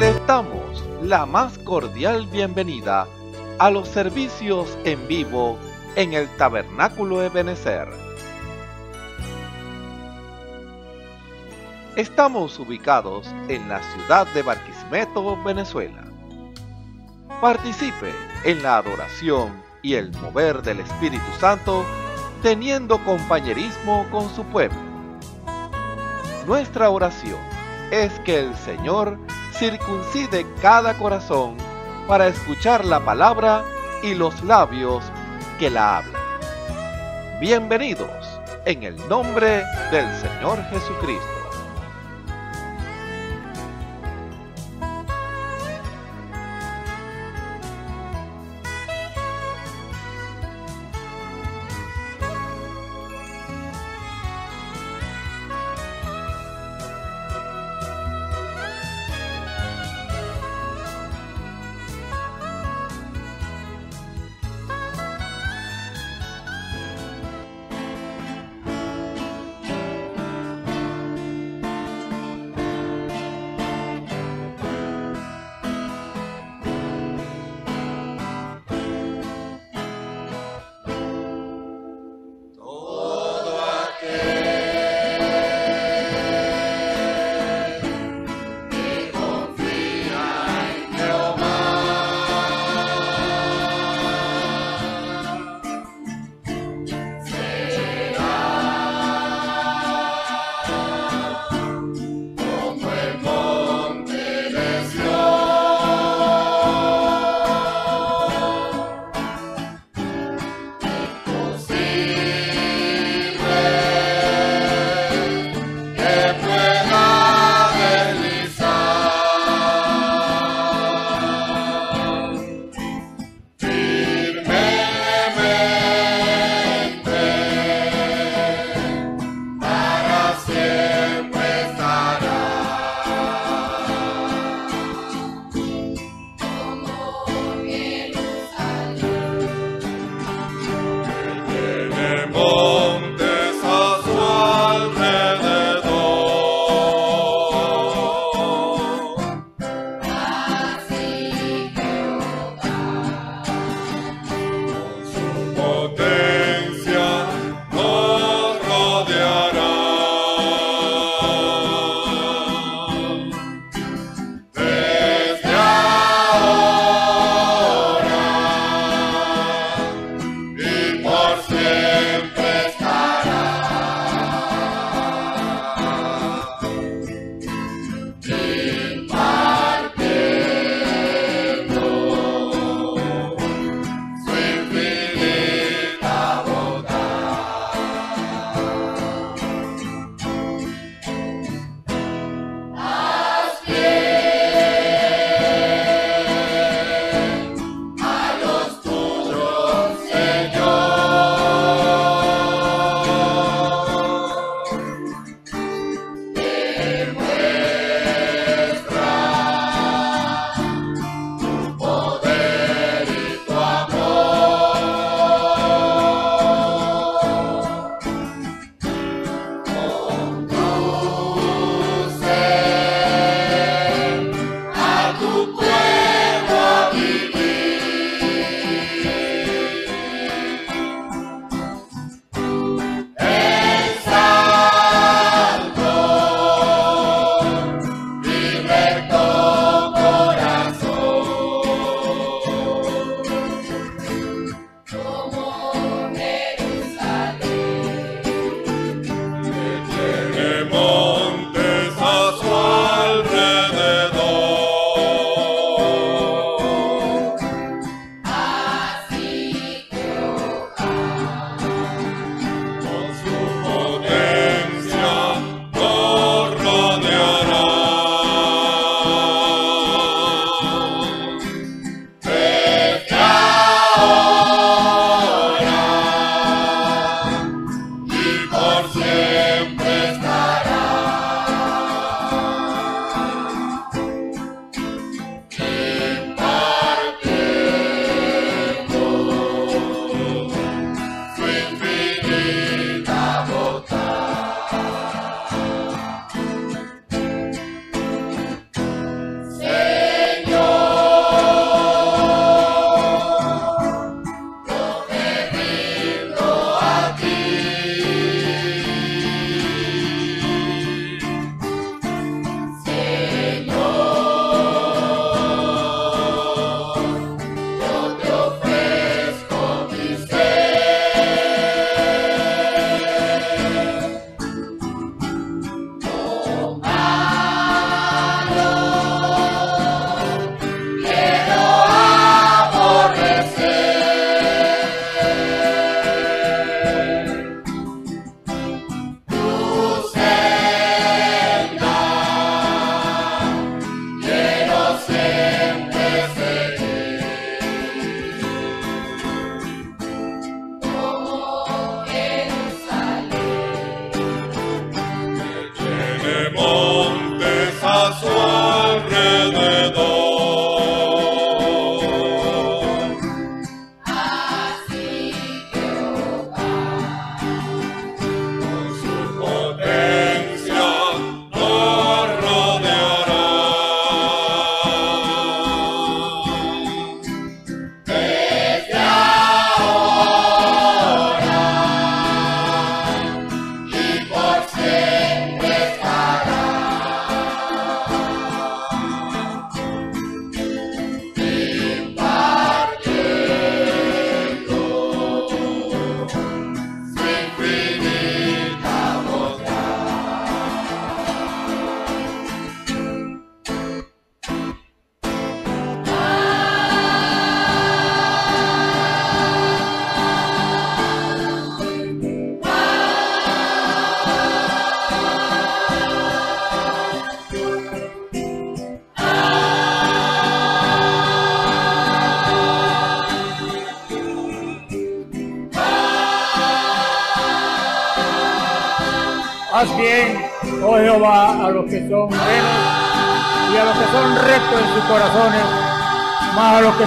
Les damos la más cordial bienvenida a los servicios en vivo en el Tabernáculo de Benecer. Estamos ubicados en la ciudad de Barquisimeto, Venezuela. Participe en la adoración y el mover del Espíritu Santo teniendo compañerismo con su pueblo. Nuestra oración es que el Señor circuncide cada corazón para escuchar la palabra y los labios que la hablan. Bienvenidos en el nombre del Señor Jesucristo.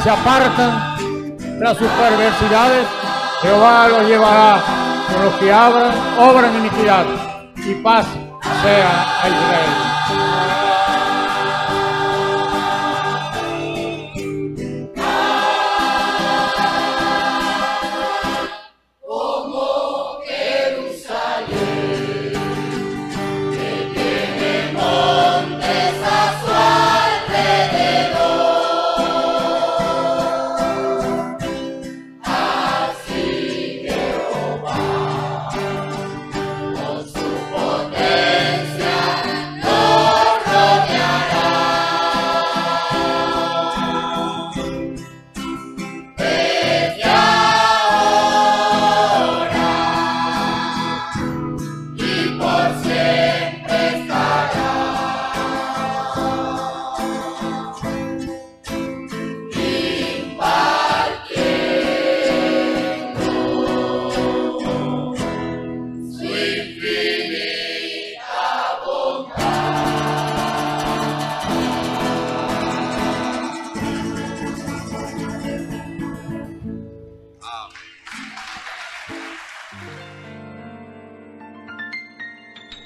se apartan tras sus perversidades, Jehová los llevará con los que abran, obran iniquidad y paz sea a Israel.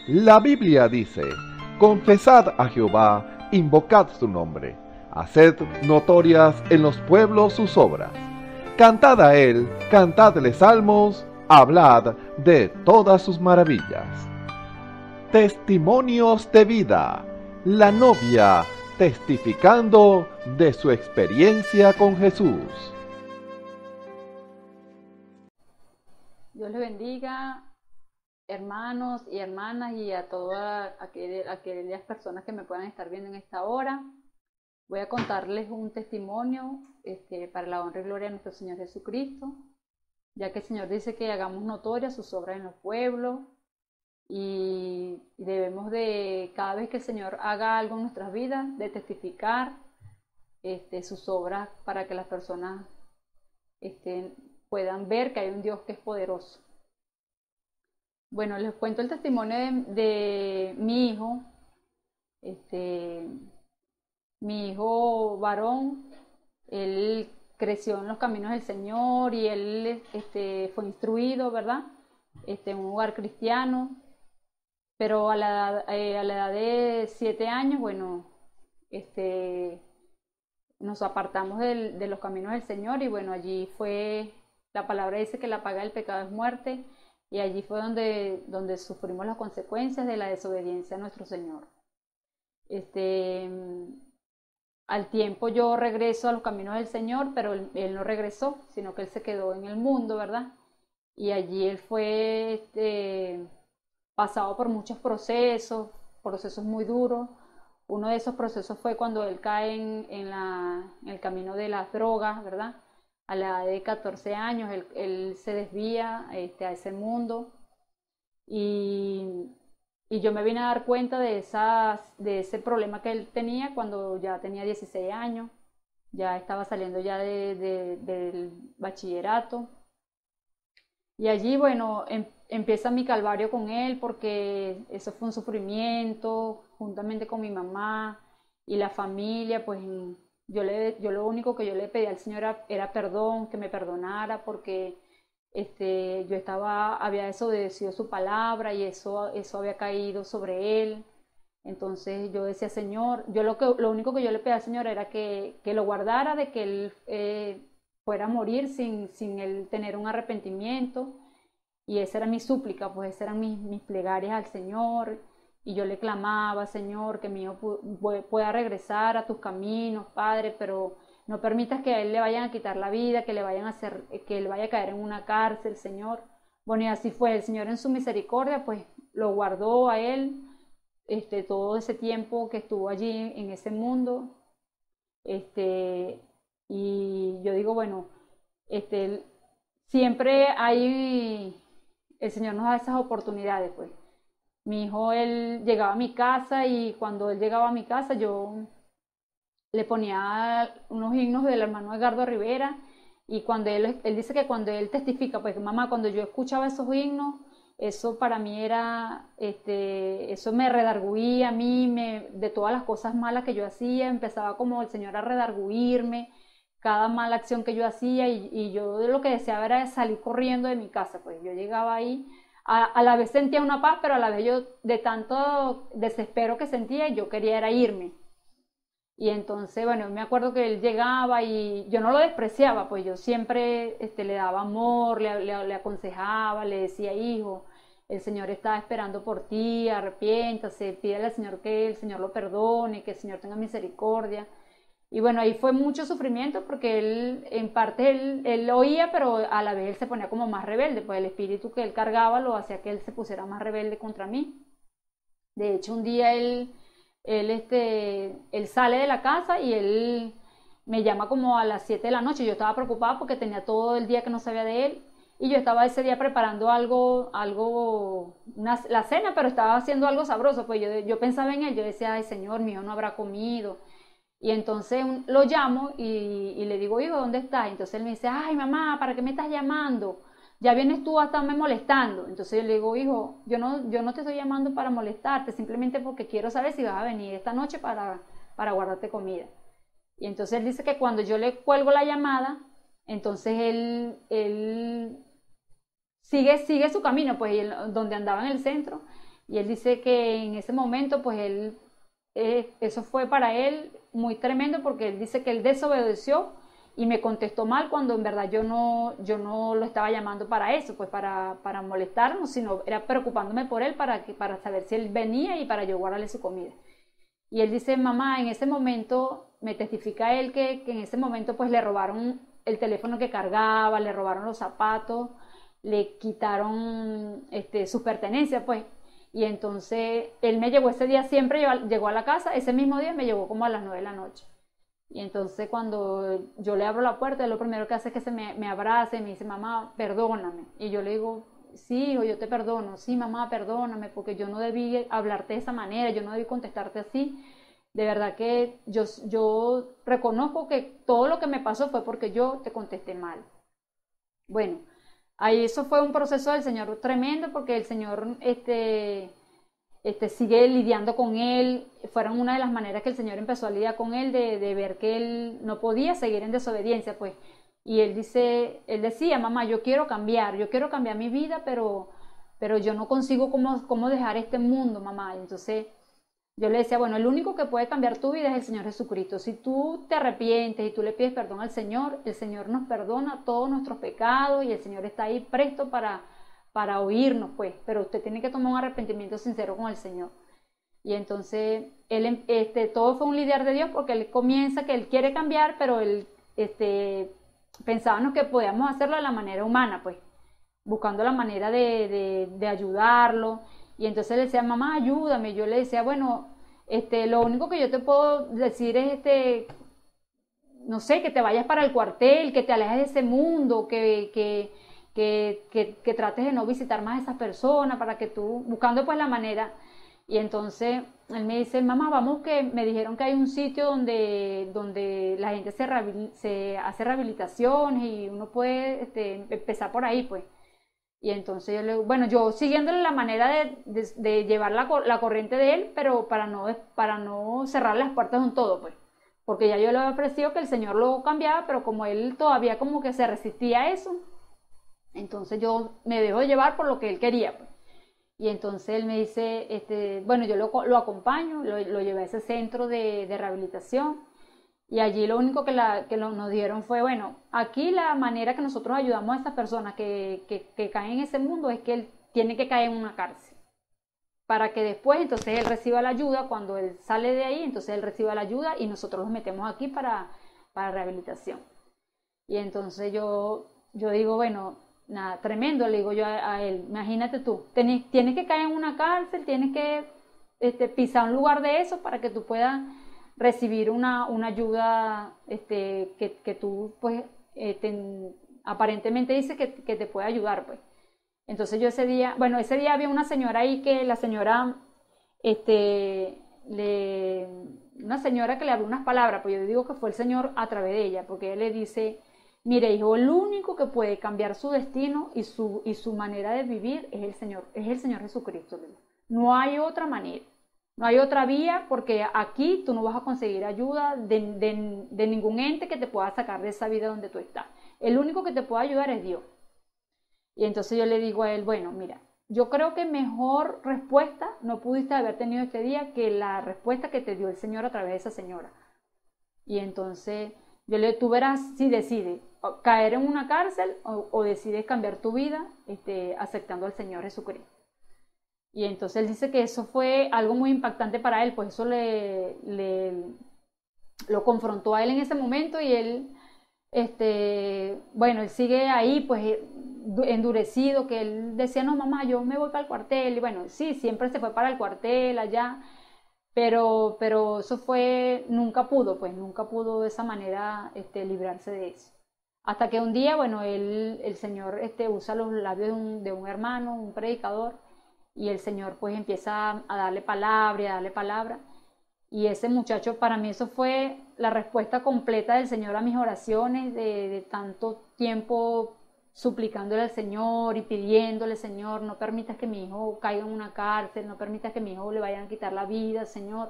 La Biblia dice, confesad a Jehová, invocad su nombre, haced notorias en los pueblos sus obras, cantad a él, cantadle salmos, hablad de todas sus maravillas. Testimonios de vida, la novia testificando de su experiencia con Jesús. Dios le bendiga, hermanos y hermanas y a todas aquellas personas que me puedan estar viendo en esta hora. Voy a contarles un testimonio este, para la honra y gloria de nuestro Señor Jesucristo, ya que el Señor dice que hagamos notoria sus obras en los pueblos y, debemos de, cada vez que el Señor haga algo en nuestras vidas, de testificar este, sus obras para que las personas este, puedan ver que hay un Dios que es poderoso. Bueno, les cuento el testimonio de, mi hijo. Este, mi hijo varón, él creció en los caminos del Señor y él este, fue instruido, ¿verdad? Este, en un hogar cristiano, pero a la, edad, eh, a de siete años, bueno, este, nos apartamos de los caminos del Señor y bueno, allí fue, la palabra dice que la paga del pecado es muerte y allí fue donde, donde sufrimos las consecuencias de la desobediencia a nuestro Señor. Este, al tiempo yo regreso a los caminos del Señor, pero él, no regresó, sino que él se quedó en el mundo, ¿verdad? Y allí él fue este, pasado por muchos procesos, procesos muy duros. Uno de esos procesos fue cuando él cae en el camino de las drogas, ¿verdad? a la edad de 14 años, él, se desvía este, a ese mundo y, yo me vine a dar cuenta de, esas, de ese problema que él tenía cuando ya tenía 16 años, ya estaba saliendo ya del bachillerato. Y allí, bueno, em, empieza mi calvario con él porque eso fue un sufrimiento juntamente con mi mamá y la familia, pues yo, le, yo lo único que yo le pedí al Señor era, perdón, que me perdonara porque este, yo estaba, había desobedecido su palabra y eso, eso había caído sobre él. Entonces yo decía, Señor, yo lo, que, lo único que yo le pedí al Señor era que, que lo guardara, de que él eh, fuera a morir sin, sin él tener un arrepentimiento. Y esa era mi súplica, pues esas eran mis, mis plegarias al Señor. Y yo le clamaba, Señor, que mi hijo pueda regresar a tus caminos, Padre, pero no permitas que a él le vayan a quitar la vida, que le vayan a hacer, que él vaya a caer en una cárcel, Señor. Bueno, y así fue. El Señor en su misericordia, pues, lo guardó a él este, todo ese tiempo que estuvo allí en ese mundo. Este, y yo digo, bueno, este, siempre hay, el Señor nos da esas oportunidades, pues. Mi hijo, él llegaba a mi casa y cuando él llegaba a mi casa yo le ponía unos himnos del hermano Edgardo Rivera y cuando él, él dice que cuando él testifica, pues mamá, cuando yo escuchaba esos himnos, eso para mí era, este, eso me redarguía a mí, me, de todas las cosas malas que yo hacía, empezaba como el Señor a redarguirme, cada mala acción que yo hacía y, y, yo lo que deseaba era salir corriendo de mi casa, pues yo llegaba ahí a, la vez sentía una paz, pero a la vez yo de tanto desespero que sentía, yo quería era irme. Y entonces, bueno, me acuerdo que él llegaba y yo no lo despreciaba, pues yo siempre este, le daba amor, le, aconsejaba, le decía, hijo, el Señor está esperando por ti, arrepiéntase, pídale al Señor que el Señor lo perdone, que el Señor tenga misericordia. Y bueno, ahí fue mucho sufrimiento porque él, en parte, él, él oía, pero a la vez él se ponía como más rebelde, pues el espíritu que él cargaba lo hacía que él se pusiera más rebelde contra mí. De hecho, un día él, él, este, él sale de la casa y él me llama como a las 7 de la noche. Yo estaba preocupada porque tenía todo el día que no sabía de él y yo estaba ese día preparando algo, algo, la cena, pero estaba haciendo algo sabroso, pues yo, yo pensaba en él, yo decía, ay Señor, mío no habrá comido, y entonces lo llamo y, le digo, hijo, ¿dónde estás? Entonces él me dice, ay, mamá, ¿para qué me estás llamando? Ya vienes tú a estarme molestando. Entonces yo le digo, hijo, yo no, yo no te estoy llamando para molestarte, simplemente porque quiero saber si vas a venir esta noche para, para guardarte comida. Y entonces él dice que cuando yo le cuelgo la llamada, entonces él, él sigue, sigue su camino, pues donde andaba en el centro. Y él dice que en ese momento, pues él eso fue para él muy tremendo porque él dice que él desobedeció y me contestó mal cuando en verdad yo no, yo no lo estaba llamando para eso, pues para, para molestarnos, sino era preocupándome por él para, para saber si él venía y para yo guardarle su comida. Y él dice, mamá, en ese momento, me testifica él que, que en ese momento pues le robaron el teléfono que cargaba, le robaron los zapatos, le quitaron este, sus pertenencias, pues y entonces él me llegó ese día, siempre llegó a la casa, ese mismo día me llegó como a las 9 de la noche. Y entonces cuando yo le abro la puerta, lo primero que hace es que se me, abrace y me dice, mamá, perdóname. Y yo le digo, sí, hijo, yo te perdono, sí, mamá, perdóname, porque yo no debí hablarte de esa manera, yo no debí contestarte así. De verdad que yo, yo reconozco que todo lo que me pasó fue porque yo te contesté mal. Bueno, Ahí eso fue un proceso del Señor tremendo porque el Señor este, este, sigue lidiando con él. Fueron una de las maneras que el Señor empezó a lidiar con él de, ver que él no podía seguir en desobediencia, pues. Y él dice, él decía, mamá, yo quiero cambiar, yo quiero cambiar mi vida, pero, pero yo no consigo cómo, cómo dejar este mundo, mamá. Entonces yo le decía, bueno, el único que puede cambiar tu vida es el Señor Jesucristo. Si tú te arrepientes y tú le pides perdón al Señor, el Señor nos perdona todos nuestros pecados y el Señor está ahí presto para, para oírnos, pues. Pero usted tiene que tomar un arrepentimiento sincero con el Señor. Y entonces, él, em, este, todo fue un líder de Dios porque él comienza que él quiere cambiar, pero él, este, pensábamos que podíamos hacerlo de la manera humana, pues. Buscando la manera de, de ayudarlo y entonces le decía, mamá, ayúdame. Yo le decía, bueno, este, lo único que yo te puedo decir es, este, no sé, que te vayas para el cuartel, que te alejes de ese mundo, que, que, que, que trates de no visitar más a esas personas, para que tú, buscando pues la manera. Y entonces él me dice, mamá, vamos que me dijeron que hay un sitio donde, donde la gente se, se hace rehabilitaciones y uno puede este, empezar por ahí, pues. Y entonces yo le bueno, yo siguiéndole la manera de, de, llevar la, corriente de él, pero para no, para no cerrar las puertas de un todo, pues. Porque ya yo le había ofrecido que el Señor lo cambiaba, pero como él todavía como que se resistía a eso, entonces yo me dejo llevar por lo que él quería, pues. Y entonces él me dice, este, bueno, yo lo, acompaño, lo, lo, llevé a ese centro de, de rehabilitación y allí lo único que, la, que nos dieron fue, bueno, aquí la manera que nosotros ayudamos a estas personas que, que, caen en ese mundo es que él tiene que caer en una cárcel. Para que después entonces él reciba la ayuda, cuando él sale de ahí, entonces él reciba la ayuda y nosotros los metemos aquí para, para rehabilitación. Y entonces yo, yo digo, bueno, nada, tremendo, le digo yo a, él, imagínate tú, tienes que caer en una cárcel, tienes que este, pisar un lugar de eso para que tú puedas recibir una, ayuda este, que, tú, pues, eh, aparentemente dices que, te puede ayudar, pues. Entonces yo ese día, bueno, ese día había una señora ahí que la señora, este, una señora que le habló unas palabras, pues yo digo que fue el Señor a través de ella, porque él le dice, mire hijo, el único que puede cambiar su destino y su, y su manera de vivir es el Señor, es el Señor Jesucristo. No hay otra manera. No hay otra vía porque aquí tú no vas a conseguir ayuda de, ningún ente que te pueda sacar de esa vida donde tú estás. El único que te puede ayudar es Dios. Y entonces yo le digo a él, bueno, mira, yo creo que mejor respuesta no pudiste haber tenido este día que la respuesta que te dio el Señor a través de esa señora. Y entonces yo le, tú verás si decides caer en una cárcel o, decides cambiar tu vida este, aceptando al Señor Jesucristo. Y entonces él dice que eso fue algo muy impactante para él, pues eso le, lo confrontó a él en ese momento y él, este, bueno, él sigue ahí, pues eh, endurecido, que él decía, no, mamá, yo me voy para el cuartel. Y bueno, sí, siempre se fue para el cuartel allá, pero, pero eso fue, nunca pudo, pues nunca pudo de esa manera este, librarse de eso. Hasta que un día, bueno, él, el Señor este, usa los labios de un, de un hermano, un predicador, y el Señor pues empieza a darle palabra, a darle palabra. Y ese muchacho, para mí eso fue la respuesta completa del Señor a mis oraciones, de, tanto tiempo suplicándole al Señor y pidiéndole, Señor, no permitas que mi hijo caiga en una cárcel, no permitas que mi hijo le vayan a quitar la vida, Señor.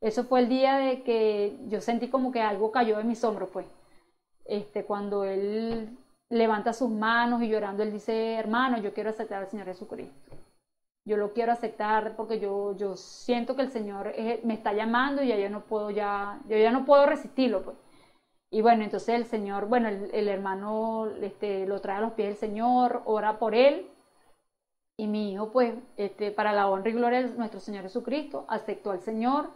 Eso fue el día de que yo sentí como que algo cayó de mis hombros, pues. Este, cuando él levanta sus manos y llorando, él dice, hermano, yo quiero aceptar al Señor Jesucristo yo lo quiero aceptar porque yo, yo siento que el Señor eh, me está llamando y ya yo no puedo ya, yo ya no puedo resistirlo, pues. Y bueno, entonces el Señor, bueno, el, hermano este, lo trae a los pies del Señor, ora por él, y mi hijo, pues, este, para la honra y gloria de nuestro Señor Jesucristo, aceptó al Señor,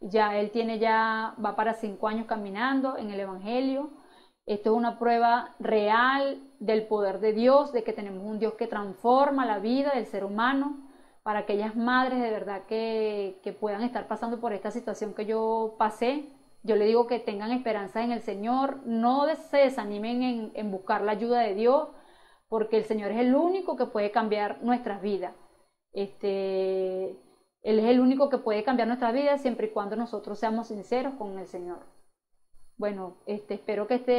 ya él tiene ya, va para cinco años caminando en el Evangelio, esto es una prueba real del poder de Dios, de que tenemos un Dios que transforma la vida del ser humano, para aquellas madres de verdad que, que puedan estar pasando por esta situación que yo pasé, yo le digo que tengan esperanza en el Señor, no se desanimen en, buscar la ayuda de Dios, porque el Señor es el único que puede cambiar nuestras vidas. Este, él es el único que puede cambiar nuestras vidas siempre y cuando nosotros seamos sinceros con el Señor. Bueno, este, espero que este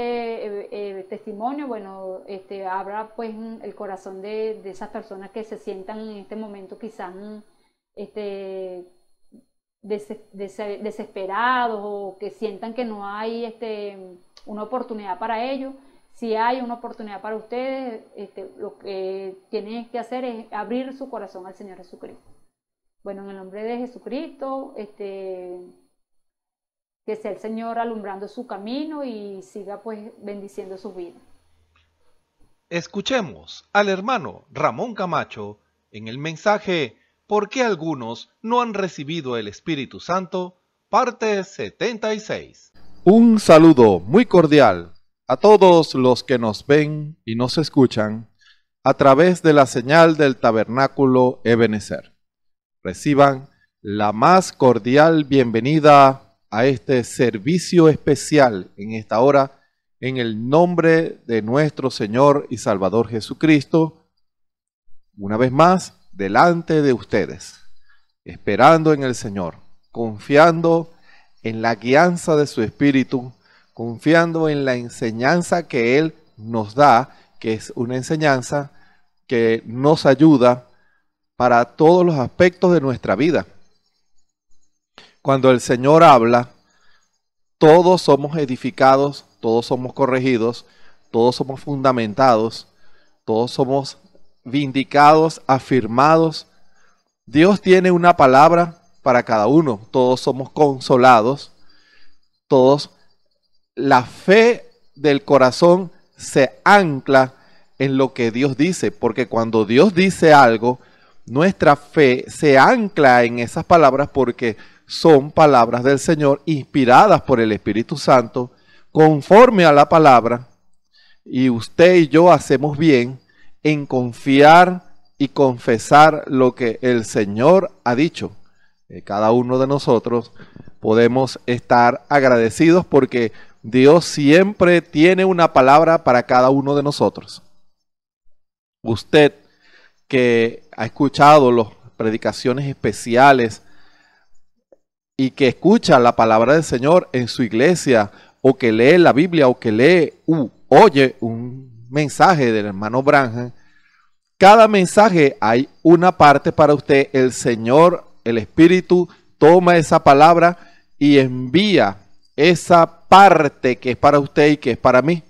eh, eh, testimonio, bueno, este, abra pues el corazón de, esas personas que se sientan en este momento quizás este, desesperados o que sientan que no hay este, una oportunidad para ellos. Si hay una oportunidad para ustedes, este, lo que tienen que hacer es abrir su corazón al Señor Jesucristo. Bueno, en el nombre de Jesucristo, este que sea el Señor alumbrando su camino y siga pues bendiciendo su vida. Escuchemos al hermano Ramón Camacho en el mensaje ¿Por qué algunos no han recibido el Espíritu Santo? Parte 76. Un saludo muy cordial a todos los que nos ven y nos escuchan a través de la señal del tabernáculo Ebenezer. Reciban la más cordial bienvenida a este servicio especial en esta hora, en el nombre de nuestro Señor y Salvador Jesucristo, una vez más, delante de ustedes, esperando en el Señor, confiando en la guianza de su Espíritu, confiando en la enseñanza que Él nos da, que es una enseñanza que nos ayuda para todos los aspectos de nuestra vida cuando el Señor habla, todos somos edificados, todos somos corregidos, todos somos fundamentados, todos somos vindicados, afirmados. Dios tiene una palabra para cada uno, todos somos consolados, todos la fe del corazón se ancla en lo que Dios dice, porque cuando Dios dice algo, nuestra fe se ancla en esas palabras porque son palabras del Señor inspiradas por el Espíritu Santo, conforme a la palabra, y usted y yo hacemos bien en confiar y confesar lo que el Señor ha dicho. Eh, cada uno de nosotros podemos estar agradecidos porque Dios siempre tiene una palabra para cada uno de nosotros. Usted que ha escuchado las predicaciones especiales y que escucha la palabra del Señor en su iglesia o que lee la Biblia o que lee oye un mensaje del hermano Branham, cada mensaje hay una parte para usted. El Señor, el Espíritu, toma esa palabra y envía esa parte que es para usted y que es para mí.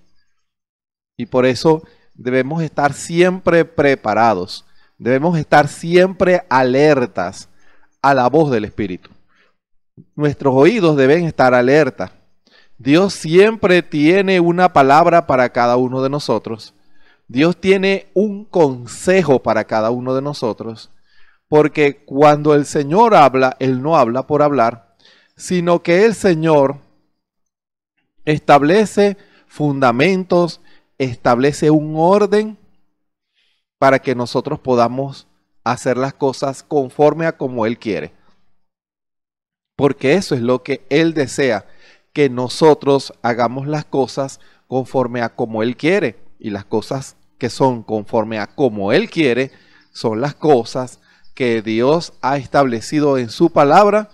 Y por eso debemos estar siempre preparados, debemos estar siempre alertas a la voz del Espíritu. Nuestros oídos deben estar alerta. Dios siempre tiene una palabra para cada uno de nosotros. Dios tiene un consejo para cada uno de nosotros. Porque cuando el Señor habla, Él no habla por hablar, sino que el Señor establece fundamentos, establece un orden para que nosotros podamos hacer las cosas conforme a como Él quiere porque eso es lo que Él desea, que nosotros hagamos las cosas conforme a como Él quiere. Y las cosas que son conforme a como Él quiere son las cosas que Dios ha establecido en su palabra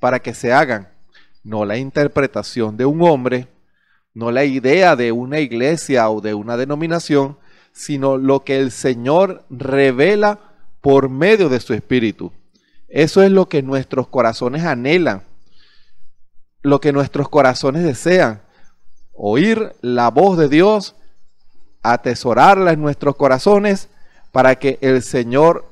para que se hagan, no la interpretación de un hombre, no la idea de una iglesia o de una denominación, sino lo que el Señor revela por medio de su espíritu. Eso es lo que nuestros corazones anhelan, lo que nuestros corazones desean. Oír la voz de Dios, atesorarla en nuestros corazones para que el Señor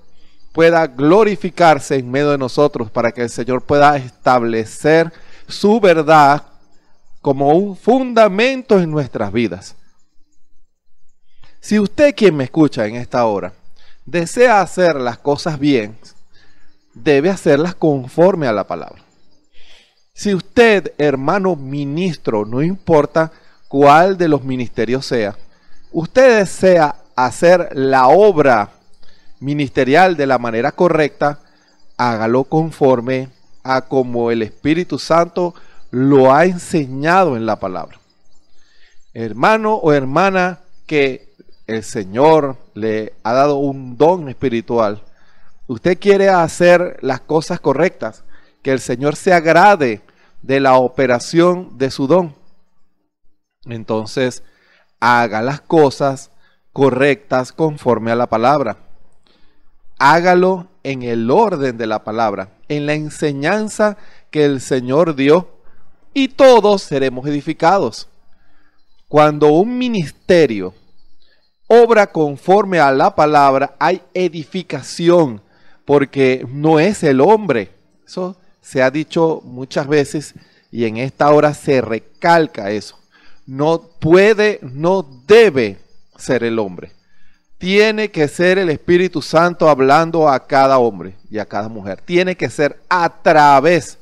pueda glorificarse en medio de nosotros, para que el Señor pueda establecer su verdad como un fundamento en nuestras vidas. Si usted quien me escucha en esta hora desea hacer las cosas bien, debe hacerlas conforme a la palabra. Si usted, hermano ministro, no importa cuál de los ministerios sea, usted desea hacer la obra ministerial de la manera correcta, hágalo conforme a como el Espíritu Santo lo ha enseñado en la palabra. Hermano o hermana que el Señor le ha dado un don espiritual, Usted quiere hacer las cosas correctas, que el Señor se agrade de la operación de su don. Entonces, haga las cosas correctas conforme a la palabra. Hágalo en el orden de la palabra, en la enseñanza que el Señor dio, y todos seremos edificados. Cuando un ministerio obra conforme a la palabra, hay edificación, porque no es el hombre. Eso se ha dicho muchas veces y en esta hora se recalca eso. No puede, no debe ser el hombre. Tiene que ser el Espíritu Santo hablando a cada hombre y a cada mujer. Tiene que ser a través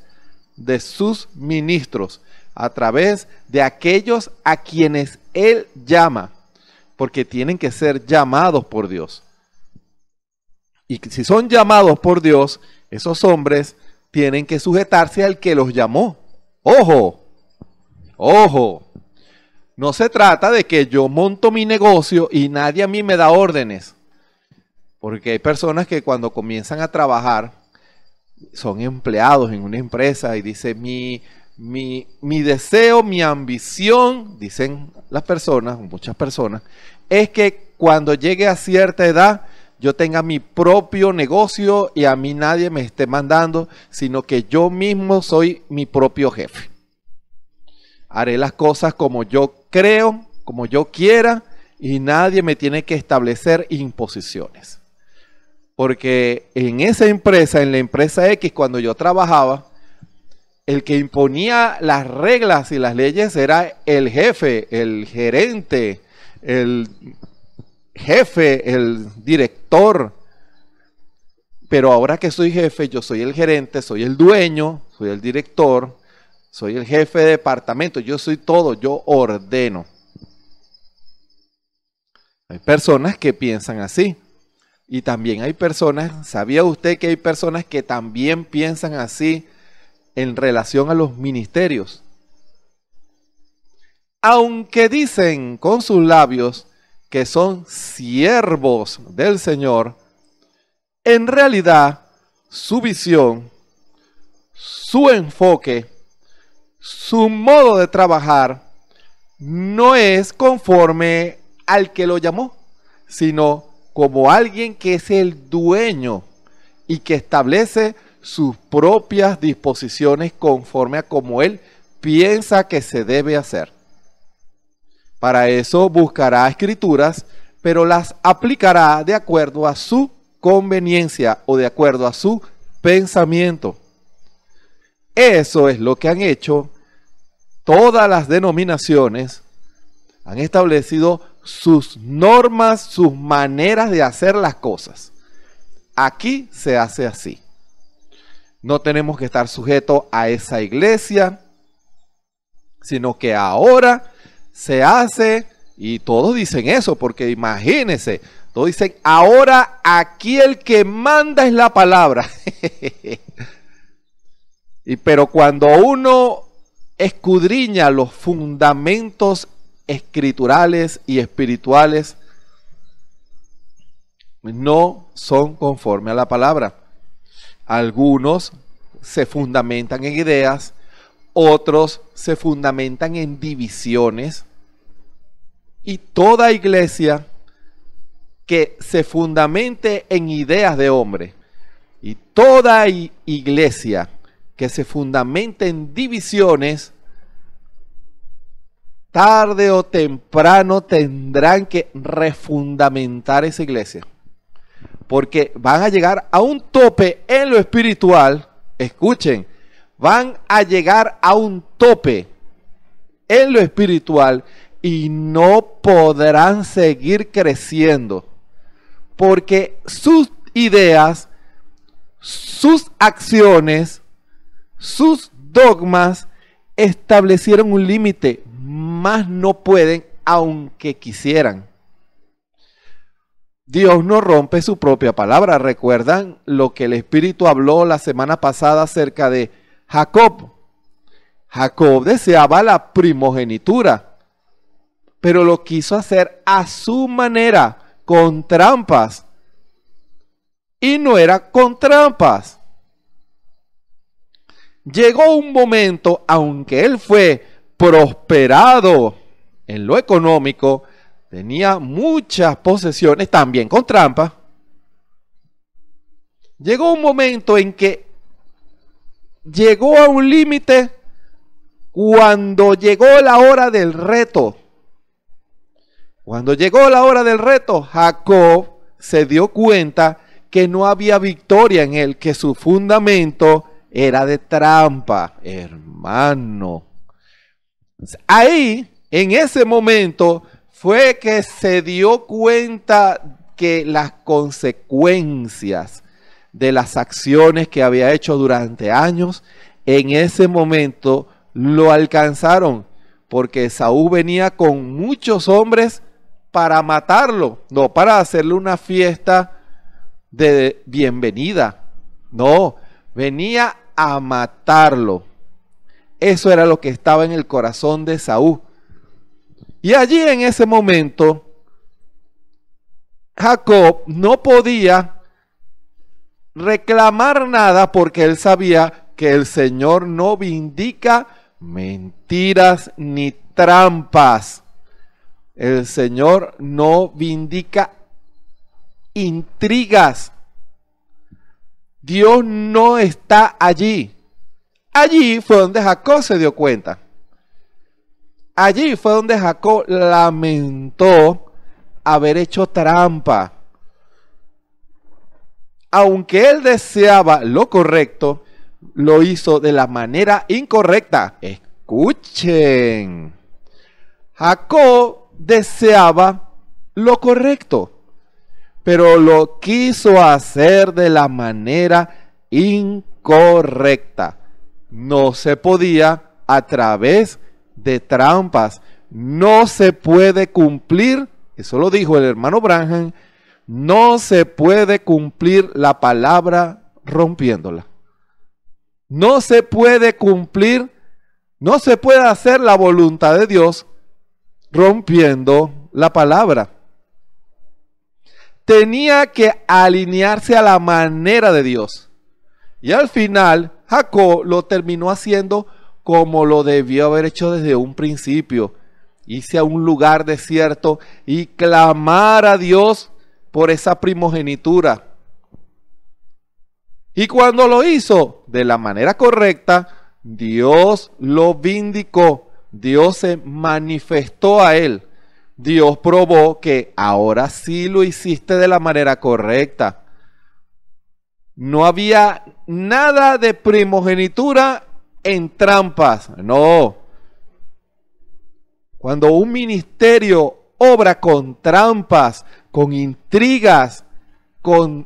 de sus ministros, a través de aquellos a quienes Él llama, porque tienen que ser llamados por Dios. Y si son llamados por Dios, esos hombres tienen que sujetarse al que los llamó. Ojo, ojo. No se trata de que yo monto mi negocio y nadie a mí me da órdenes. Porque hay personas que cuando comienzan a trabajar son empleados en una empresa y dicen mi, mi, deseo, mi ambición, dicen las personas, muchas personas, es que cuando llegue a cierta edad yo tenga mi propio negocio y a mí nadie me esté mandando, sino que yo mismo soy mi propio jefe. Haré las cosas como yo creo, como yo quiera, y nadie me tiene que establecer imposiciones. Porque en esa empresa, en la empresa X, cuando yo trabajaba, el que imponía las reglas y las leyes era el jefe, el gerente, el jefe, el director. Pero ahora que soy jefe, yo soy el gerente, soy el dueño, soy el director, soy el jefe de departamento, yo soy todo, yo ordeno. Hay personas que piensan así. Y también hay personas, ¿sabía usted que hay personas que también piensan así en relación a los ministerios? Aunque dicen con sus labios que son siervos del Señor, en realidad su visión, su enfoque, su modo de trabajar no es conforme al que lo llamó, sino como alguien que es el dueño y que establece sus propias disposiciones conforme a como él piensa que se debe hacer. Para eso buscará escrituras, pero las aplicará de acuerdo a su conveniencia o de acuerdo a su pensamiento. Eso es lo que han hecho todas las denominaciones. Han establecido sus normas, sus maneras de hacer las cosas. Aquí se hace así. No tenemos que estar sujetos a esa iglesia, sino que ahora se hace, y todos dicen eso, porque imagínense, todos dicen, ahora aquí el que manda es la palabra. y pero cuando uno escudriña los fundamentos escriturales y espirituales, no son conforme a la palabra. Algunos se fundamentan en ideas, otros se fundamentan en divisiones y toda iglesia que se fundamente en ideas de hombre y toda iglesia que se fundamente en divisiones tarde o temprano tendrán que refundamentar esa iglesia. Porque van a llegar a un tope en lo espiritual. Escuchen, van a llegar a un tope en lo espiritual y no podrán seguir creciendo. Porque sus ideas, sus acciones, sus dogmas establecieron un límite, más no pueden aunque quisieran. Dios no rompe su propia palabra. ¿Recuerdan lo que el Espíritu habló la semana pasada acerca de Jacob. Jacob deseaba la primogenitura, pero lo quiso hacer a su manera, con trampas. Y no era con trampas. Llegó un momento, aunque él fue prosperado en lo económico, tenía muchas posesiones, también con trampas... Llegó un momento en que llegó a un límite cuando llegó la hora del reto. Cuando llegó la hora del reto, Jacob se dio cuenta que no había victoria en él, que su fundamento era de trampa, hermano. Ahí, en ese momento, fue que se dio cuenta que las consecuencias de las acciones que había hecho durante años, en ese momento lo alcanzaron, porque Saúl venía con muchos hombres para matarlo, no para hacerle una fiesta de bienvenida, no, venía a matarlo. Eso era lo que estaba en el corazón de Saúl. Y allí en ese momento, Jacob no podía reclamar nada porque él sabía que el Señor no vindica mentiras ni trampas. El Señor no vindica intrigas. Dios no está allí. Allí fue donde Jacob se dio cuenta. Allí fue donde Jacob lamentó haber hecho trampa aunque él deseaba lo correcto, lo hizo de la manera incorrecta. Escuchen. Jacob deseaba lo correcto, pero lo quiso hacer de la manera incorrecta. No se podía a través de trampas. No se puede cumplir, eso lo dijo el hermano Branham, no se puede cumplir la palabra rompiéndola. No se puede cumplir, no se puede hacer la voluntad de Dios rompiendo la palabra. Tenía que alinearse a la manera de Dios. Y al final, Jacob lo terminó haciendo como lo debió haber hecho desde un principio. Hice a un lugar desierto y clamar a Dios por esa primogenitura. Y cuando lo hizo de la manera correcta, Dios lo vindicó, Dios se manifestó a él, Dios probó que ahora sí lo hiciste de la manera correcta. No había nada de primogenitura en trampas, no. Cuando un ministerio obra con trampas, con intrigas, con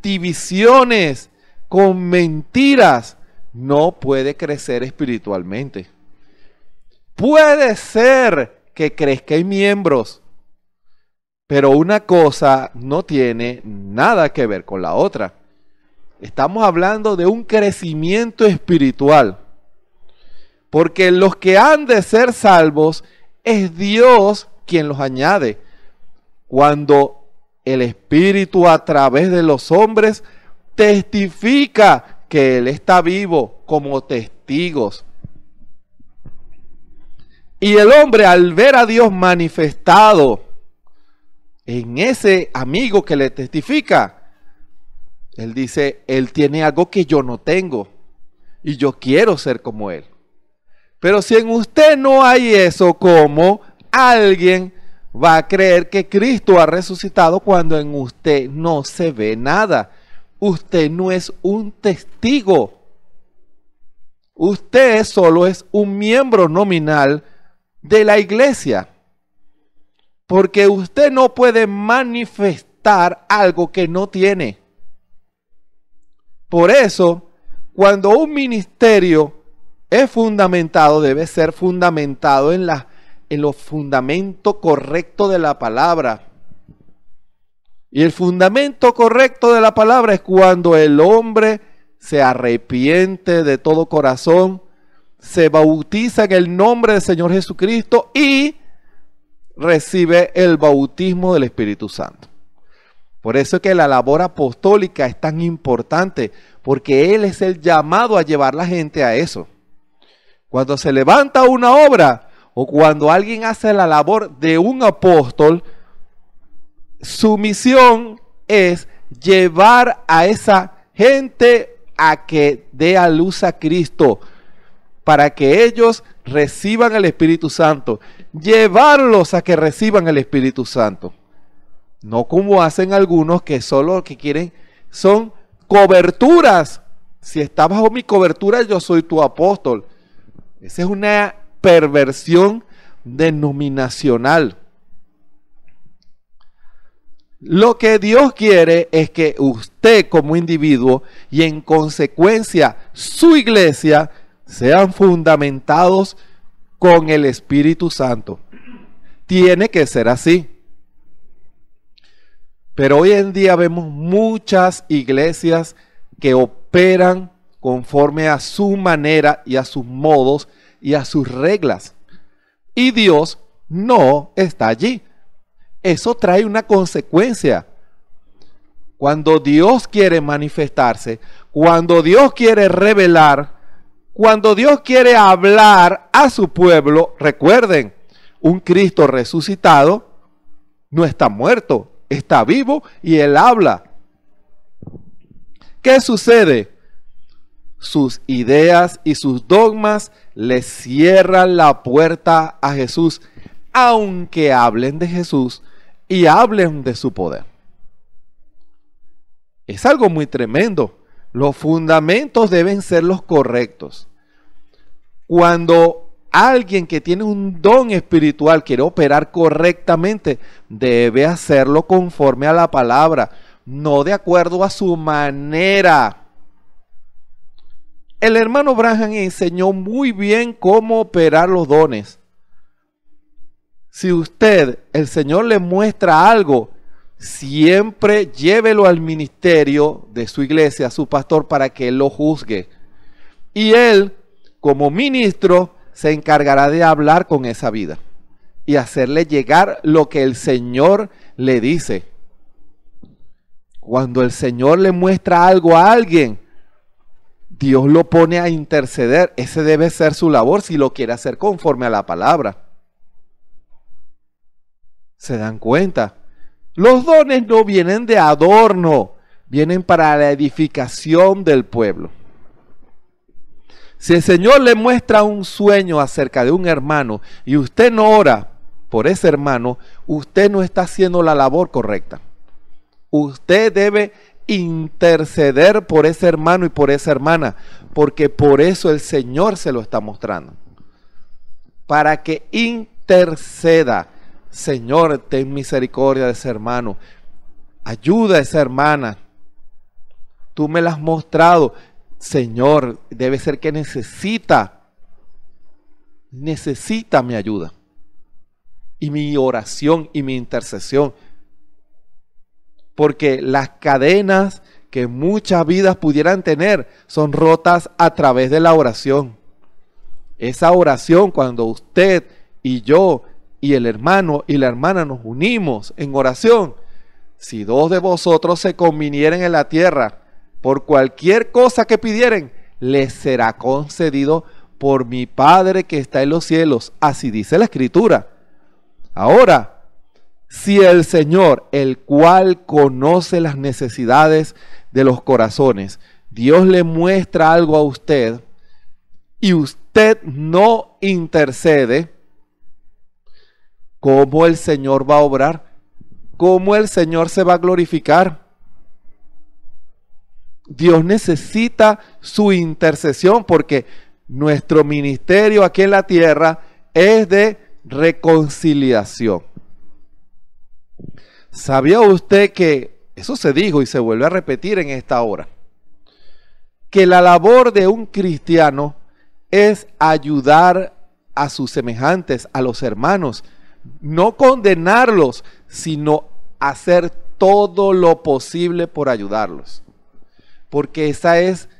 divisiones, con mentiras, no puede crecer espiritualmente. Puede ser que crezca en miembros, pero una cosa no tiene nada que ver con la otra. Estamos hablando de un crecimiento espiritual. Porque los que han de ser salvos es Dios quien los añade cuando el Espíritu a través de los hombres testifica que Él está vivo como testigos. Y el hombre al ver a Dios manifestado en ese amigo que le testifica, él dice, Él tiene algo que yo no tengo y yo quiero ser como Él. Pero si en usted no hay eso, como alguien va a creer que Cristo ha resucitado cuando en usted no se ve nada. Usted no es un testigo. Usted solo es un miembro nominal de la iglesia. Porque usted no puede manifestar algo que no tiene. Por eso, cuando un ministerio es fundamentado, debe ser fundamentado en las en los fundamentos correctos de la palabra. Y el fundamento correcto de la palabra es cuando el hombre se arrepiente de todo corazón, se bautiza en el nombre del Señor Jesucristo y recibe el bautismo del Espíritu Santo. Por eso es que la labor apostólica es tan importante, porque Él es el llamado a llevar la gente a eso. Cuando se levanta una obra, o cuando alguien hace la labor de un apóstol, su misión es llevar a esa gente a que dé a luz a Cristo, para que ellos reciban el Espíritu Santo, llevarlos a que reciban el Espíritu Santo. No como hacen algunos que solo que quieren son coberturas. Si está bajo mi cobertura, yo soy tu apóstol. Esa es una perversión denominacional. Lo que Dios quiere es que usted como individuo y en consecuencia su iglesia sean fundamentados con el Espíritu Santo. Tiene que ser así. Pero hoy en día vemos muchas iglesias que operan conforme a su manera y a sus modos y a sus reglas. Y Dios no está allí. Eso trae una consecuencia. Cuando Dios quiere manifestarse, cuando Dios quiere revelar, cuando Dios quiere hablar a su pueblo, recuerden, un Cristo resucitado no está muerto, está vivo y él habla. ¿Qué sucede? sus ideas y sus dogmas le cierran la puerta a Jesús, aunque hablen de Jesús y hablen de su poder. Es algo muy tremendo. Los fundamentos deben ser los correctos. Cuando alguien que tiene un don espiritual quiere operar correctamente, debe hacerlo conforme a la palabra, no de acuerdo a su manera el hermano Branham enseñó muy bien cómo operar los dones. Si usted, el Señor le muestra algo, siempre llévelo al ministerio de su iglesia, a su pastor, para que él lo juzgue. Y él, como ministro, se encargará de hablar con esa vida y hacerle llegar lo que el Señor le dice. Cuando el Señor le muestra algo a alguien, Dios lo pone a interceder. Ese debe ser su labor si lo quiere hacer conforme a la palabra. ¿Se dan cuenta? Los dones no vienen de adorno, vienen para la edificación del pueblo. Si el Señor le muestra un sueño acerca de un hermano y usted no ora por ese hermano, usted no está haciendo la labor correcta. Usted debe interceder por ese hermano y por esa hermana, porque por eso el Señor se lo está mostrando. Para que interceda, Señor, ten misericordia de ese hermano, ayuda a esa hermana. Tú me la has mostrado, Señor, debe ser que necesita, necesita mi ayuda y mi oración y mi intercesión porque las cadenas que muchas vidas pudieran tener son rotas a través de la oración. Esa oración cuando usted y yo y el hermano y la hermana nos unimos en oración, si dos de vosotros se convinieren en la tierra por cualquier cosa que pidieren, les será concedido por mi Padre que está en los cielos. Así dice la escritura. Ahora, si el Señor, el cual conoce las necesidades de los corazones, Dios le muestra algo a usted y usted no intercede, ¿cómo el Señor va a obrar? ¿Cómo el Señor se va a glorificar? Dios necesita su intercesión porque nuestro ministerio aquí en la tierra es de reconciliación. ¿Sabía usted que, eso se dijo y se vuelve a repetir en esta hora, que la labor de un cristiano es ayudar a sus semejantes, a los hermanos, no condenarlos, sino hacer todo lo posible por ayudarlos. Porque esa es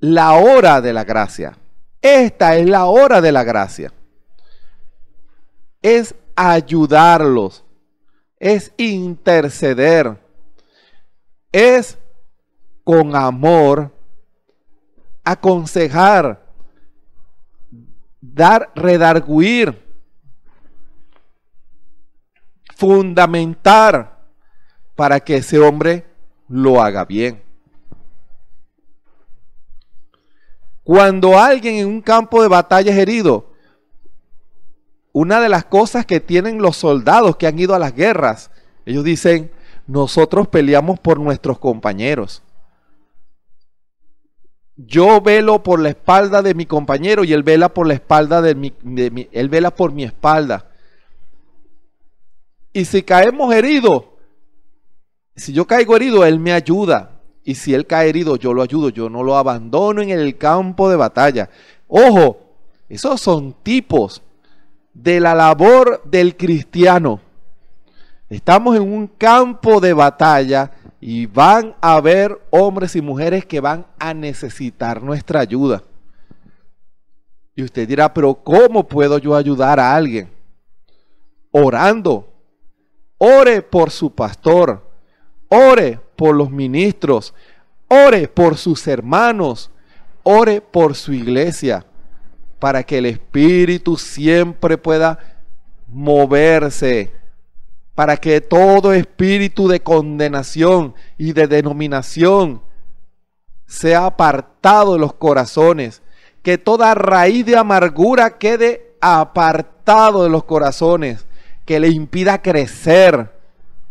la hora de la gracia. Esta es la hora de la gracia. Es ayudarlos, es interceder, es con amor aconsejar, dar, redarguir, fundamentar para que ese hombre lo haga bien. Cuando alguien en un campo de batalla es herido, una de las cosas que tienen los soldados que han ido a las guerras. Ellos dicen, nosotros peleamos por nuestros compañeros. Yo velo por la espalda de mi compañero y él vela por la espalda de mi, él vela por mi espalda. Y si caemos heridos, si yo caigo herido, él me ayuda. Y si él cae herido, yo lo ayudo, yo no lo abandono en el campo de batalla. Ojo, esos son tipos de la labor del cristiano. Estamos en un campo de batalla y van a haber hombres y mujeres que van a necesitar nuestra ayuda. Y usted dirá, pero ¿cómo puedo yo ayudar a alguien? Orando. Ore por su pastor. Ore por los ministros. Ore por sus hermanos. Ore por su iglesia para que el Espíritu siempre pueda moverse, para que todo espíritu de condenación y de denominación sea apartado de los corazones, que toda raíz de amargura quede apartado de los corazones, que le impida crecer,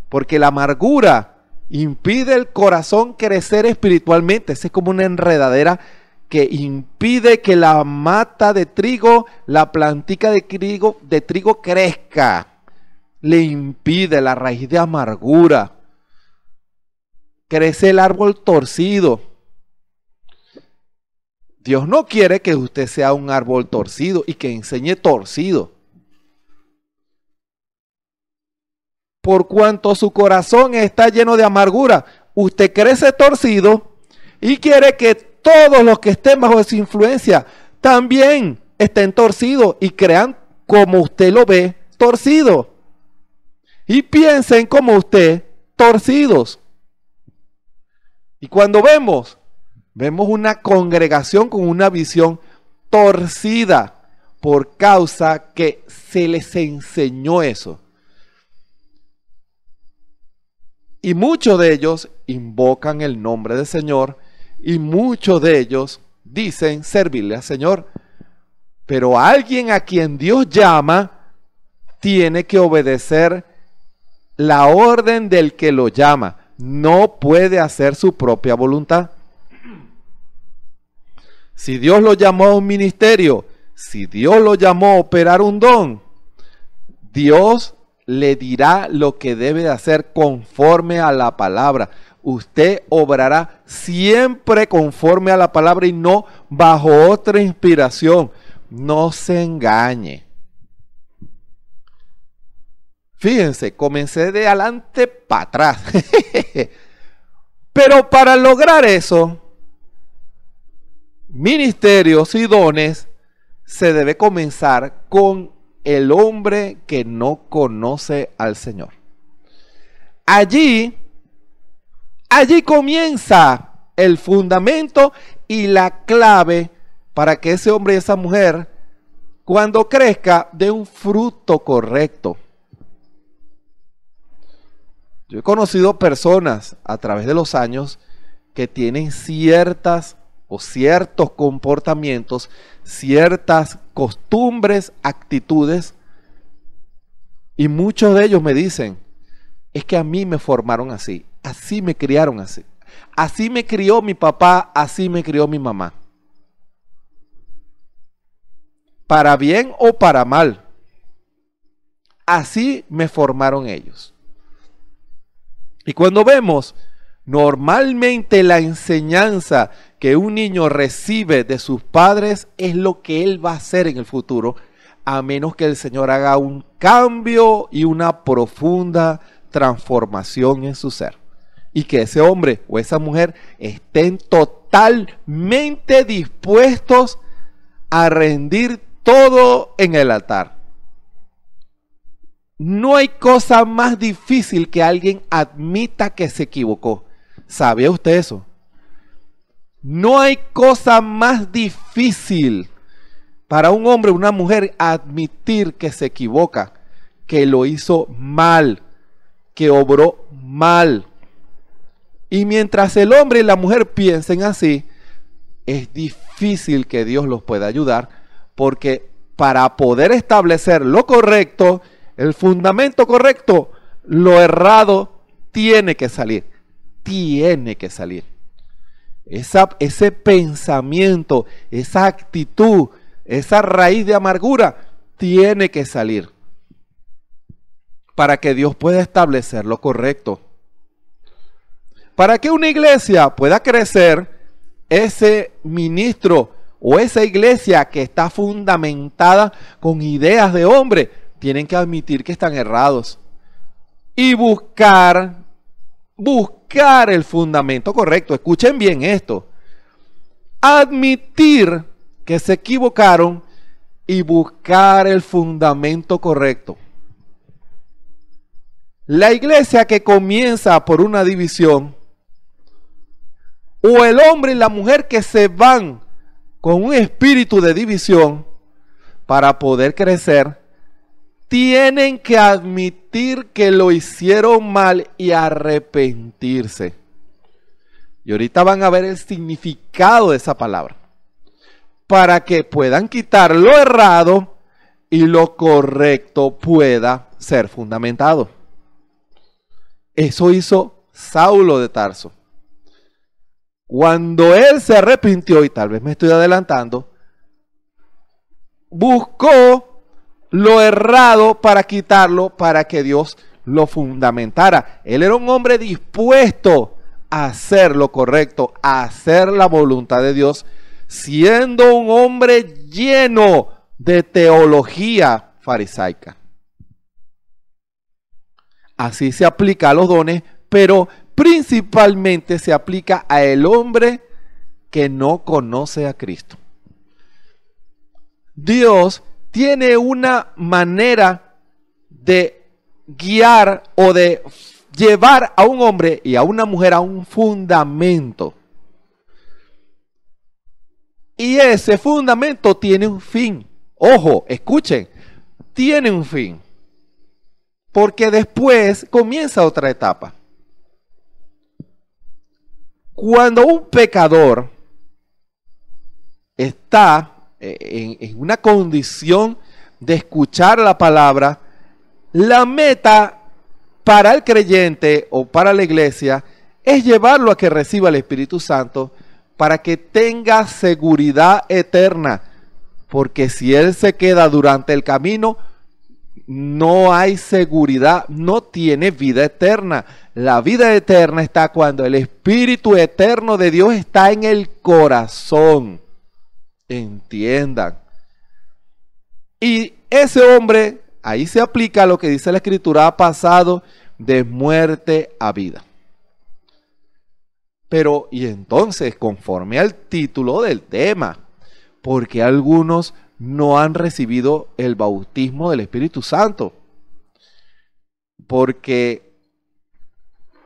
porque la amargura impide el corazón crecer espiritualmente, es como una enredadera que impide que la mata de trigo, la plantica de trigo, de trigo crezca. Le impide la raíz de amargura. Crece el árbol torcido. Dios no quiere que usted sea un árbol torcido y que enseñe torcido. Por cuanto su corazón está lleno de amargura, usted crece torcido y quiere que todos los que estén bajo su influencia también estén torcidos y crean como usted lo ve torcido. Y piensen como usted torcidos. Y cuando vemos, vemos una congregación con una visión torcida por causa que se les enseñó eso. Y muchos de ellos invocan el nombre del Señor y muchos de ellos dicen servirle al Señor. Pero alguien a quien Dios llama tiene que obedecer la orden del que lo llama. No puede hacer su propia voluntad. Si Dios lo llamó a un ministerio, si Dios lo llamó a operar un don, Dios le dirá lo que debe de hacer conforme a la palabra usted obrará siempre conforme a la palabra y no bajo otra inspiración. No se engañe. Fíjense, comencé de adelante para atrás. Pero para lograr eso, ministerios y dones se debe comenzar con el hombre que no conoce al Señor. Allí Allí comienza el fundamento y la clave para que ese hombre y esa mujer, cuando crezca, dé un fruto correcto. Yo he conocido personas a través de los años que tienen ciertas o ciertos comportamientos, ciertas costumbres, actitudes, y muchos de ellos me dicen, es que a mí me formaron así, Así me criaron así. Así me crió mi papá, así me crió mi mamá. Para bien o para mal. Así me formaron ellos. Y cuando vemos normalmente la enseñanza que un niño recibe de sus padres es lo que él va a hacer en el futuro, a menos que el Señor haga un cambio y una profunda transformación en su ser y que ese hombre o esa mujer estén totalmente dispuestos a rendir todo en el altar. No hay cosa más difícil que alguien admita que se equivocó. ¿Sabía usted eso? No hay cosa más difícil para un hombre o una mujer admitir que se equivoca, que lo hizo mal, que obró mal, y mientras el hombre y la mujer piensen así, es difícil que Dios los pueda ayudar, porque para poder establecer lo correcto, el fundamento correcto, lo errado tiene que salir, tiene que salir. Esa, ese pensamiento, esa actitud, esa raíz de amargura, tiene que salir para que Dios pueda establecer lo correcto. Para que una iglesia pueda crecer, ese ministro o esa iglesia que está fundamentada con ideas de hombre, tienen que admitir que están errados. Y buscar, buscar el fundamento correcto. Escuchen bien esto. Admitir que se equivocaron y buscar el fundamento correcto. La iglesia que comienza por una división o el hombre y la mujer que se van con un espíritu de división para poder crecer, tienen que admitir que lo hicieron mal y arrepentirse. Y ahorita van a ver el significado de esa palabra. Para que puedan quitar lo errado y lo correcto pueda ser fundamentado. Eso hizo Saulo de Tarso. Cuando él se arrepintió, y tal vez me estoy adelantando, buscó lo errado para quitarlo, para que Dios lo fundamentara. Él era un hombre dispuesto a hacer lo correcto, a hacer la voluntad de Dios, siendo un hombre lleno de teología farisaica. Así se aplica a los dones, pero principalmente se aplica a el hombre que no conoce a Cristo. Dios tiene una manera de guiar o de llevar a un hombre y a una mujer a un fundamento. Y ese fundamento tiene un fin. Ojo, escuchen, tiene un fin. Porque después comienza otra etapa. Cuando un pecador está eh, en, una condición de escuchar la palabra, la meta para el creyente o para la iglesia es llevarlo a que reciba el Espíritu Santo para que tenga seguridad eterna. Porque si él se queda durante el camino, no hay seguridad, no tiene vida eterna. La vida eterna está cuando el Espíritu eterno de Dios está en el corazón. Entiendan. Y ese hombre, ahí se aplica lo que dice la escritura, ha pasado de muerte a vida. Pero, y entonces, conforme al título del tema, porque algunos no han recibido el bautismo del Espíritu Santo. Porque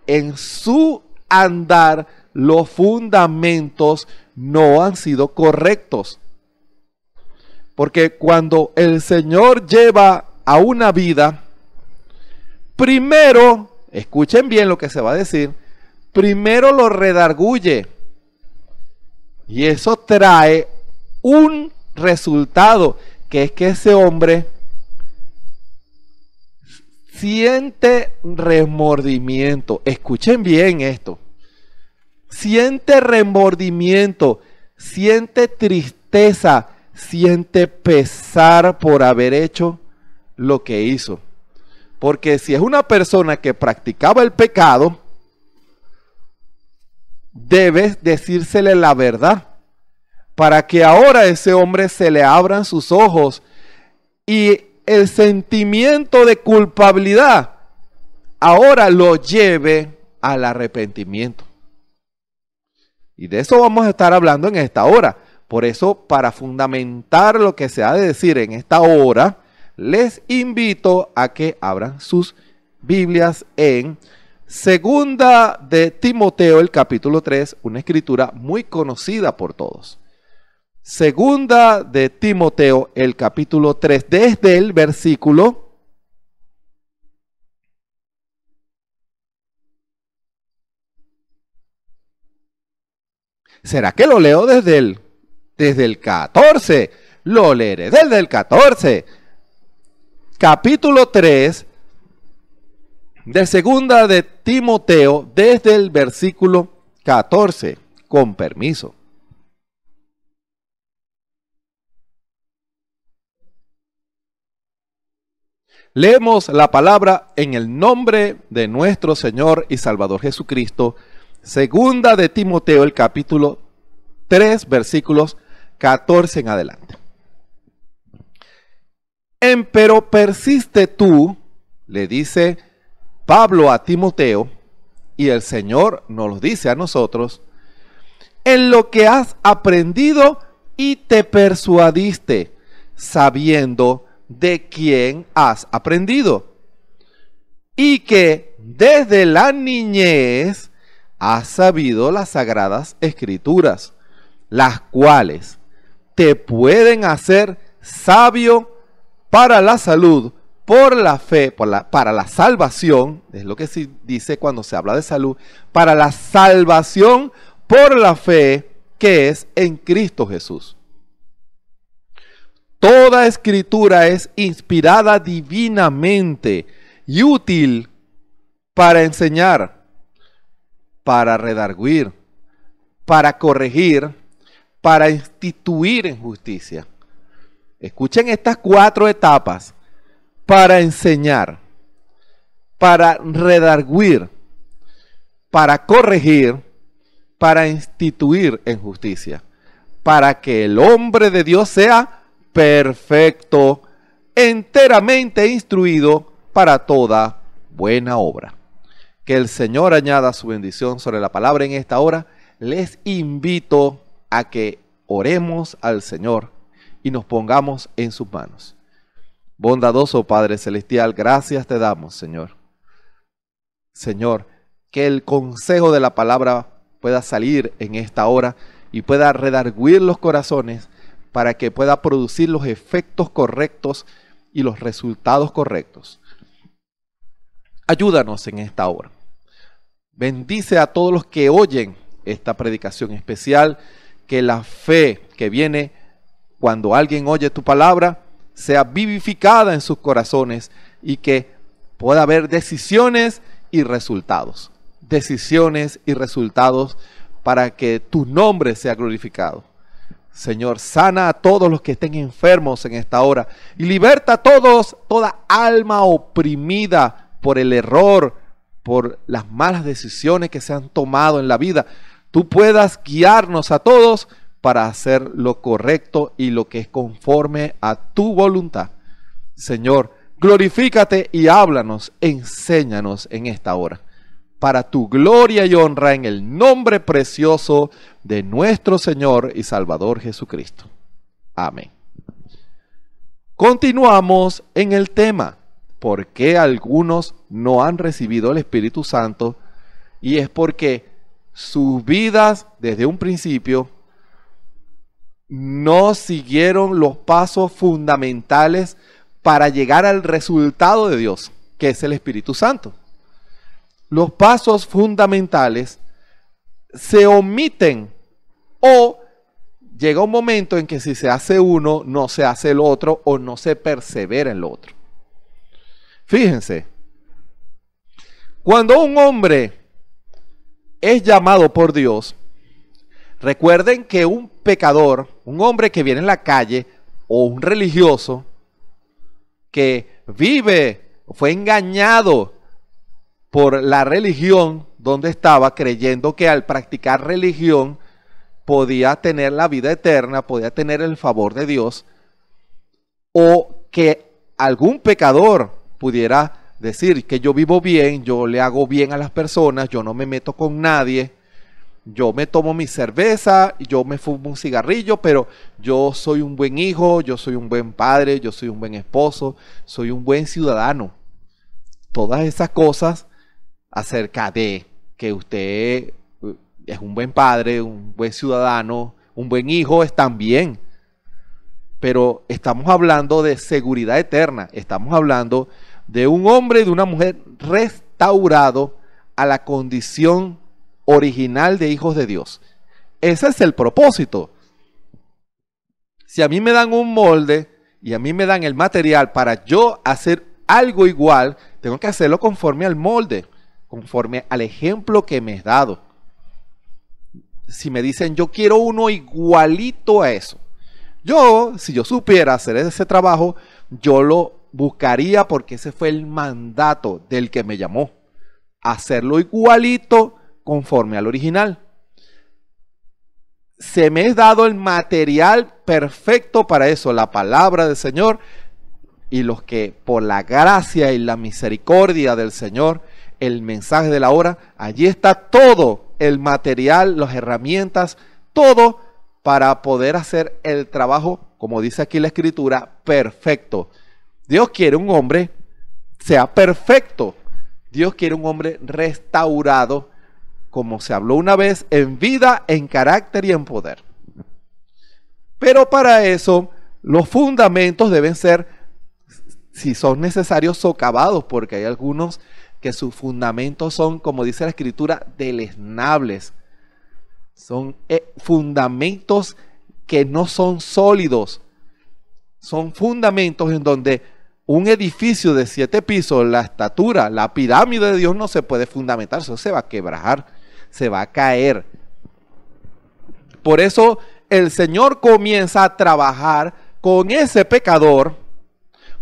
en su andar los fundamentos no han sido correctos. Porque cuando el Señor lleva a una vida, primero, escuchen bien lo que se va a decir, primero lo redarguye. Y eso trae un resultado, que es que ese hombre siente remordimiento. Escuchen bien esto. Siente remordimiento, siente tristeza, siente pesar por haber hecho lo que hizo. Porque si es una persona que practicaba el pecado, debes decírsele la verdad para que ahora ese hombre se le abran sus ojos y el sentimiento de culpabilidad ahora lo lleve al arrepentimiento. Y de eso vamos a estar hablando en esta hora. Por eso, para fundamentar lo que se ha de decir en esta hora, les invito a que abran sus Biblias en Segunda de Timoteo, el capítulo 3, una escritura muy conocida por todos. Segunda de Timoteo, el capítulo 3, desde el versículo ¿Será que lo leo desde el, desde el 14? Lo leeré desde el 14. Capítulo 3 de segunda de Timoteo desde el versículo 14, con permiso. Leemos la palabra en el nombre de nuestro Señor y Salvador Jesucristo. Segunda de Timoteo, el capítulo 3, versículos 14 en adelante. Empero persiste tú, le dice Pablo a Timoteo, y el Señor nos lo dice a nosotros, en lo que has aprendido y te persuadiste, sabiendo de quien has aprendido y que desde la niñez has sabido las sagradas escrituras, las cuales te pueden hacer sabio para la salud, por la fe, para la salvación, es lo que se dice cuando se habla de salud, para la salvación por la fe que es en Cristo Jesús. Toda escritura es inspirada divinamente y útil para enseñar, para redarguir, para corregir, para instituir en justicia. Escuchen estas cuatro etapas. Para enseñar, para redarguir, para corregir, para instituir en justicia, para que el hombre de Dios sea perfecto, enteramente instruido para toda buena obra. Que el Señor añada su bendición sobre la palabra en esta hora. Les invito a que oremos al Señor y nos pongamos en sus manos. Bondadoso Padre Celestial, gracias te damos, Señor. Señor, que el consejo de la palabra pueda salir en esta hora y pueda redarguir los corazones para que pueda producir los efectos correctos y los resultados correctos. Ayúdanos en esta hora. Bendice a todos los que oyen esta predicación especial, que la fe que viene cuando alguien oye tu palabra sea vivificada en sus corazones y que pueda haber decisiones y resultados. Decisiones y resultados para que tu nombre sea glorificado. Señor, sana a todos los que estén enfermos en esta hora y liberta a todos, toda alma oprimida por el error, por las malas decisiones que se han tomado en la vida. Tú puedas guiarnos a todos para hacer lo correcto y lo que es conforme a tu voluntad. Señor, glorifícate y háblanos, enséñanos en esta hora para tu gloria y honra en el nombre precioso de nuestro Señor y Salvador Jesucristo. Amén. Continuamos en el tema, ¿por qué algunos no han recibido el Espíritu Santo? Y es porque sus vidas desde un principio no siguieron los pasos fundamentales para llegar al resultado de Dios, que es el Espíritu Santo los pasos fundamentales se omiten o llega un momento en que si se hace uno, no se hace el otro o no se persevera en el otro. Fíjense, cuando un hombre es llamado por Dios, recuerden que un pecador, un hombre que viene en la calle o un religioso que vive, fue engañado por la religión donde estaba, creyendo que al practicar religión podía tener la vida eterna, podía tener el favor de Dios, o que algún pecador pudiera decir que yo vivo bien, yo le hago bien a las personas, yo no me meto con nadie, yo me tomo mi cerveza, yo me fumo un cigarrillo, pero yo soy un buen hijo, yo soy un buen padre, yo soy un buen esposo, soy un buen ciudadano. Todas esas cosas acerca de que usted eh, es un buen padre, un buen ciudadano, un buen hijo, es también. Pero estamos hablando de seguridad eterna, estamos hablando de un hombre y de una mujer restaurado a la condición original de hijos de Dios. Ese es el propósito. Si a mí me dan un molde y a mí me dan el material para yo hacer algo igual, tengo que hacerlo conforme al molde conforme al ejemplo que me has dado. Si me dicen, yo quiero uno igualito a eso. Yo, si yo supiera hacer ese trabajo, yo lo buscaría porque ese fue el mandato del que me llamó. Hacerlo igualito conforme al original. Se me ha dado el material perfecto para eso, la palabra del Señor y los que por la gracia y la misericordia del Señor el mensaje de la hora. Allí está todo el material, las herramientas, todo para poder hacer el trabajo, como dice aquí la escritura, perfecto. Dios quiere un hombre sea perfecto. Dios quiere un hombre restaurado, como se habló una vez, en vida, en carácter y en poder. Pero para eso los fundamentos deben ser, si son necesarios, socavados, porque hay algunos que sus fundamentos son, como dice la escritura, deleznables. Son eh, fundamentos que no son sólidos. Son fundamentos en donde un edificio de siete pisos, la estatura, la pirámide de Dios no se puede fundamentar, eso se va a quebrar, se va a caer. Por eso el Señor comienza a trabajar con ese pecador,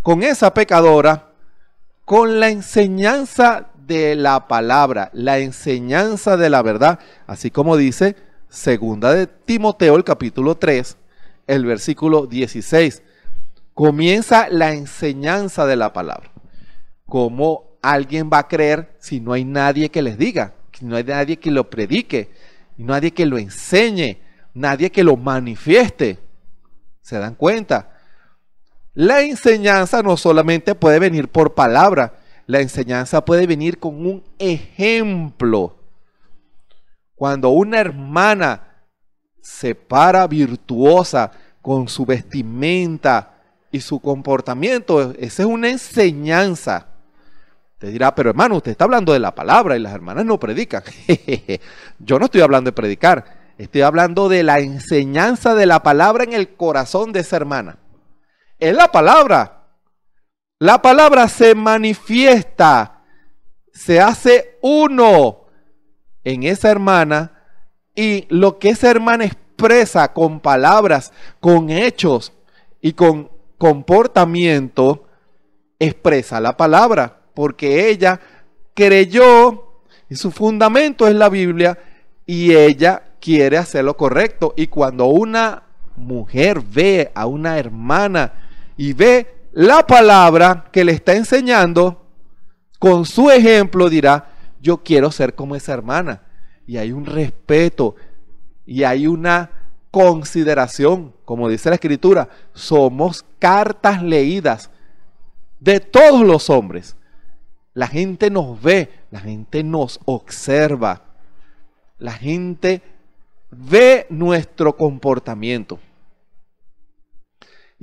con esa pecadora, con la enseñanza de la palabra, la enseñanza de la verdad, así como dice segunda de Timoteo el capítulo 3, el versículo 16. Comienza la enseñanza de la palabra. ¿Cómo alguien va a creer si no hay nadie que les diga, si no hay nadie que lo predique, nadie que lo enseñe, nadie que lo manifieste? ¿Se dan cuenta? La enseñanza no solamente puede venir por palabra, la enseñanza puede venir con un ejemplo. Cuando una hermana se para virtuosa con su vestimenta y su comportamiento, esa es una enseñanza. Te dirá, pero hermano, usted está hablando de la palabra y las hermanas no predican. Yo no estoy hablando de predicar, estoy hablando de la enseñanza de la palabra en el corazón de esa hermana es la palabra. La palabra se manifiesta, se hace uno en esa hermana y lo que esa hermana expresa con palabras, con hechos y con comportamiento, expresa la palabra, porque ella creyó y su fundamento es la Biblia y ella quiere hacer lo correcto. Y cuando una mujer ve a una hermana y ve la palabra que le está enseñando, con su ejemplo dirá, yo quiero ser como esa hermana. Y hay un respeto y hay una consideración, como dice la escritura, somos cartas leídas de todos los hombres. La gente nos ve, la gente nos observa, la gente ve nuestro comportamiento.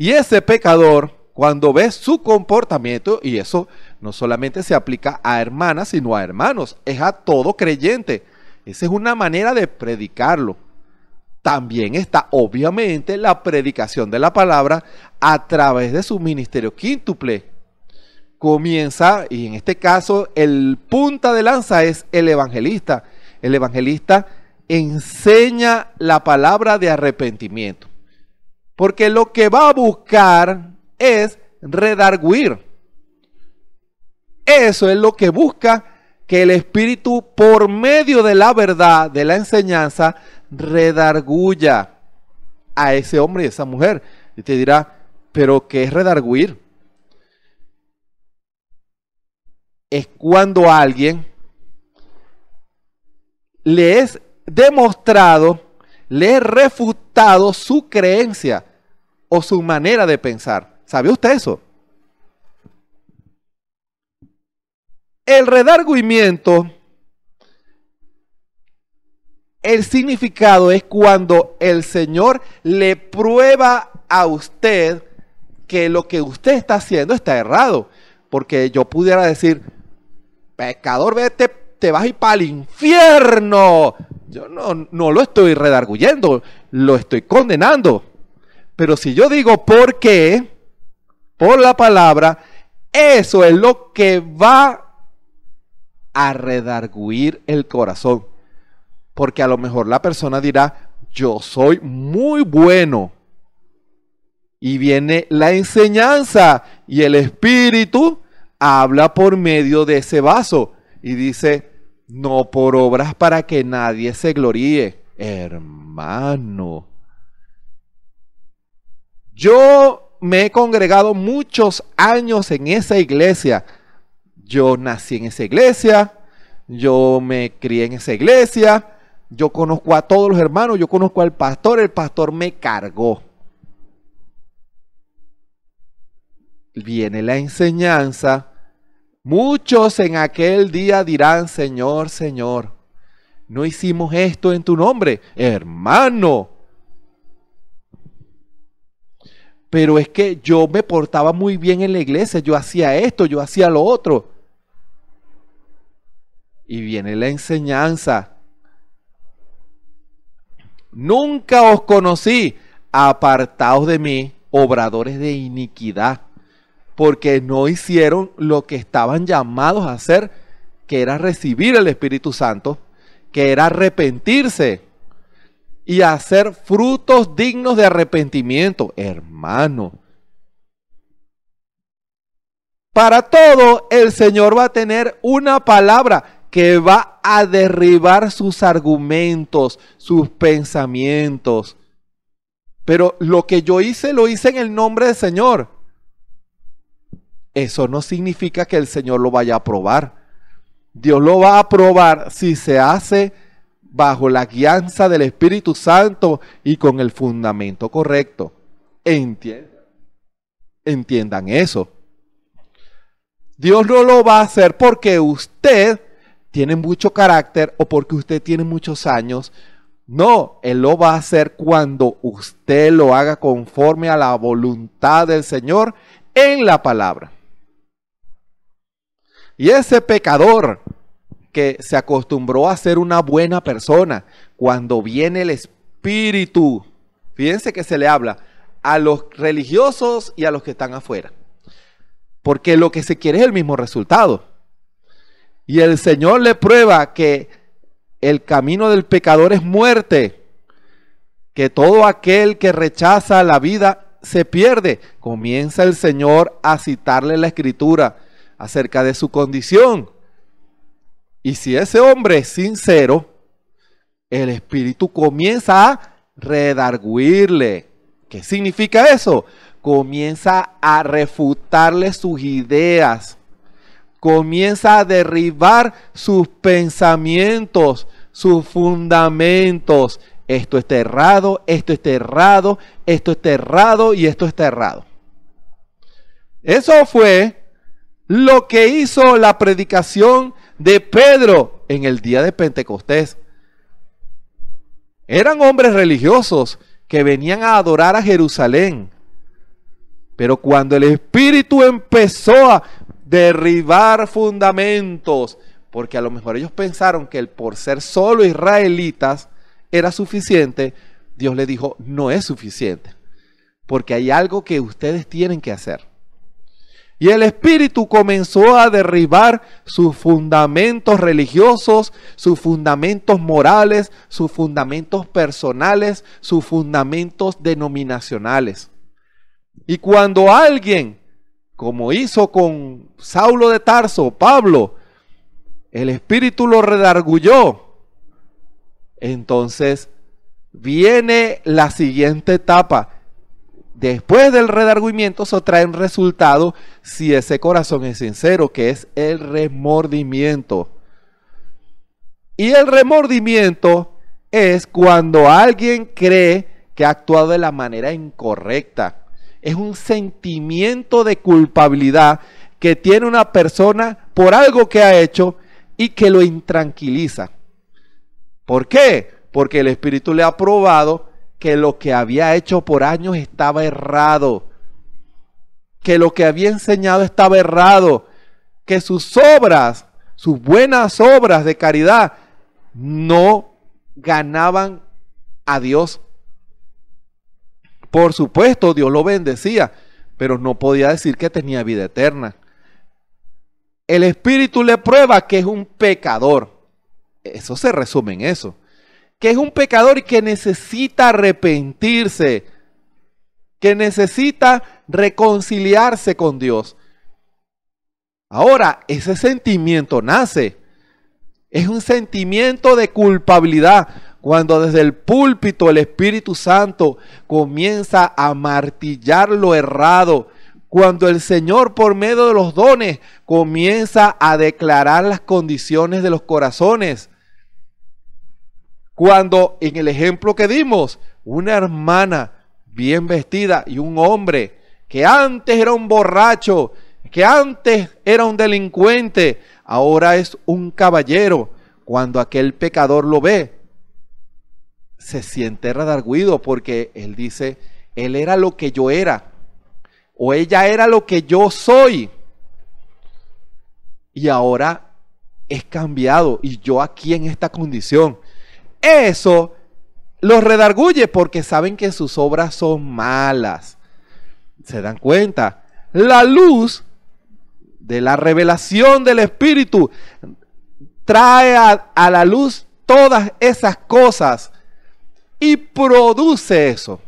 Y ese pecador, cuando ve su comportamiento, y eso no solamente se aplica a hermanas, sino a hermanos, es a todo creyente. Esa es una manera de predicarlo. También está obviamente la predicación de la palabra a través de su ministerio quíntuple. Comienza, y en este caso el punta de lanza es el evangelista. El evangelista enseña la palabra de arrepentimiento. Porque lo que va a buscar es redarguir. Eso es lo que busca que el Espíritu, por medio de la verdad, de la enseñanza, redarguya a ese hombre y a esa mujer. Y te dirá, pero ¿qué es redarguir? Es cuando a alguien le es demostrado, le es refutado su creencia, o su manera de pensar. ¿Sabe usted eso? El redargüimiento, el significado es cuando el Señor le prueba a usted que lo que usted está haciendo está errado. Porque yo pudiera decir, pecador, vete, te vas a ir para el infierno. Yo no, no lo estoy redarguyendo, lo estoy condenando. Pero si yo digo por qué, por la palabra, eso es lo que va a redarguir el corazón. Porque a lo mejor la persona dirá, yo soy muy bueno. Y viene la enseñanza y el espíritu habla por medio de ese vaso y dice, no por obras para que nadie se gloríe. Hermano, yo me he congregado muchos años en esa iglesia. Yo nací en esa iglesia, yo me crié en esa iglesia, yo conozco a todos los hermanos, yo conozco al pastor, el pastor me cargó. Viene la enseñanza. Muchos en aquel día dirán, Señor, Señor, no hicimos esto en tu nombre. Hermano, pero es que yo me portaba muy bien en la iglesia, yo hacía esto, yo hacía lo otro. Y viene la enseñanza. Nunca os conocí apartados de mí, obradores de iniquidad, porque no hicieron lo que estaban llamados a hacer, que era recibir el Espíritu Santo, que era arrepentirse y hacer frutos dignos de arrepentimiento, hermano. Para todo el Señor va a tener una palabra que va a derribar sus argumentos, sus pensamientos. Pero lo que yo hice lo hice en el nombre del Señor. Eso no significa que el Señor lo vaya a aprobar. Dios lo va a aprobar si se hace bajo la guianza del Espíritu Santo y con el fundamento correcto. Entiendan, entiendan eso. Dios no lo va a hacer porque usted tiene mucho carácter o porque usted tiene muchos años. No, Él lo va a hacer cuando usted lo haga conforme a la voluntad del Señor en la palabra. Y ese pecador se acostumbró a ser una buena persona. Cuando viene el Espíritu, fíjense que se le habla a los religiosos y a los que están afuera. Porque lo que se quiere es el mismo resultado. Y el Señor le prueba que el camino del pecador es muerte, que todo aquel que rechaza la vida se pierde. Comienza el Señor a citarle la escritura acerca de su condición. Y si ese hombre es sincero, el espíritu comienza a redarguirle. ¿Qué significa eso? Comienza a refutarle sus ideas. Comienza a derribar sus pensamientos, sus fundamentos. Esto está errado, esto está errado, esto está errado y esto está errado. Eso fue lo que hizo la predicación de Pedro en el día de Pentecostés. Eran hombres religiosos que venían a adorar a Jerusalén. Pero cuando el Espíritu empezó a derribar fundamentos, porque a lo mejor ellos pensaron que el por ser solo israelitas era suficiente, Dios le dijo, no es suficiente, porque hay algo que ustedes tienen que hacer. Y el espíritu comenzó a derribar sus fundamentos religiosos, sus fundamentos morales, sus fundamentos personales, sus fundamentos denominacionales. Y cuando alguien, como hizo con Saulo de Tarso, Pablo, el espíritu lo redargulló, entonces viene la siguiente etapa Después del redargüimiento, se trae un resultado si ese corazón es sincero, que es el remordimiento. Y el remordimiento es cuando alguien cree que ha actuado de la manera incorrecta. Es un sentimiento de culpabilidad que tiene una persona por algo que ha hecho y que lo intranquiliza. ¿Por qué? Porque el Espíritu le ha probado que lo que había hecho por años estaba errado, que lo que había enseñado estaba errado, que sus obras, sus buenas obras de caridad, no ganaban a Dios. Por supuesto, Dios lo bendecía, pero no podía decir que tenía vida eterna. El Espíritu le prueba que es un pecador. Eso se resume en eso que es un pecador y que necesita arrepentirse, que necesita reconciliarse con Dios. Ahora, ese sentimiento nace. Es un sentimiento de culpabilidad cuando desde el púlpito el Espíritu Santo comienza a martillar lo errado, cuando el Señor por medio de los dones comienza a declarar las condiciones de los corazones, cuando en el ejemplo que dimos, una hermana bien vestida y un hombre que antes era un borracho, que antes era un delincuente, ahora es un caballero. Cuando aquel pecador lo ve, se siente redarguido porque él dice, él era lo que yo era, o ella era lo que yo soy, y ahora es cambiado, y yo aquí en esta condición. Eso los redarguye porque saben que sus obras son malas. ¿Se dan cuenta? La luz de la revelación del Espíritu trae a, la luz todas esas cosas y produce eso.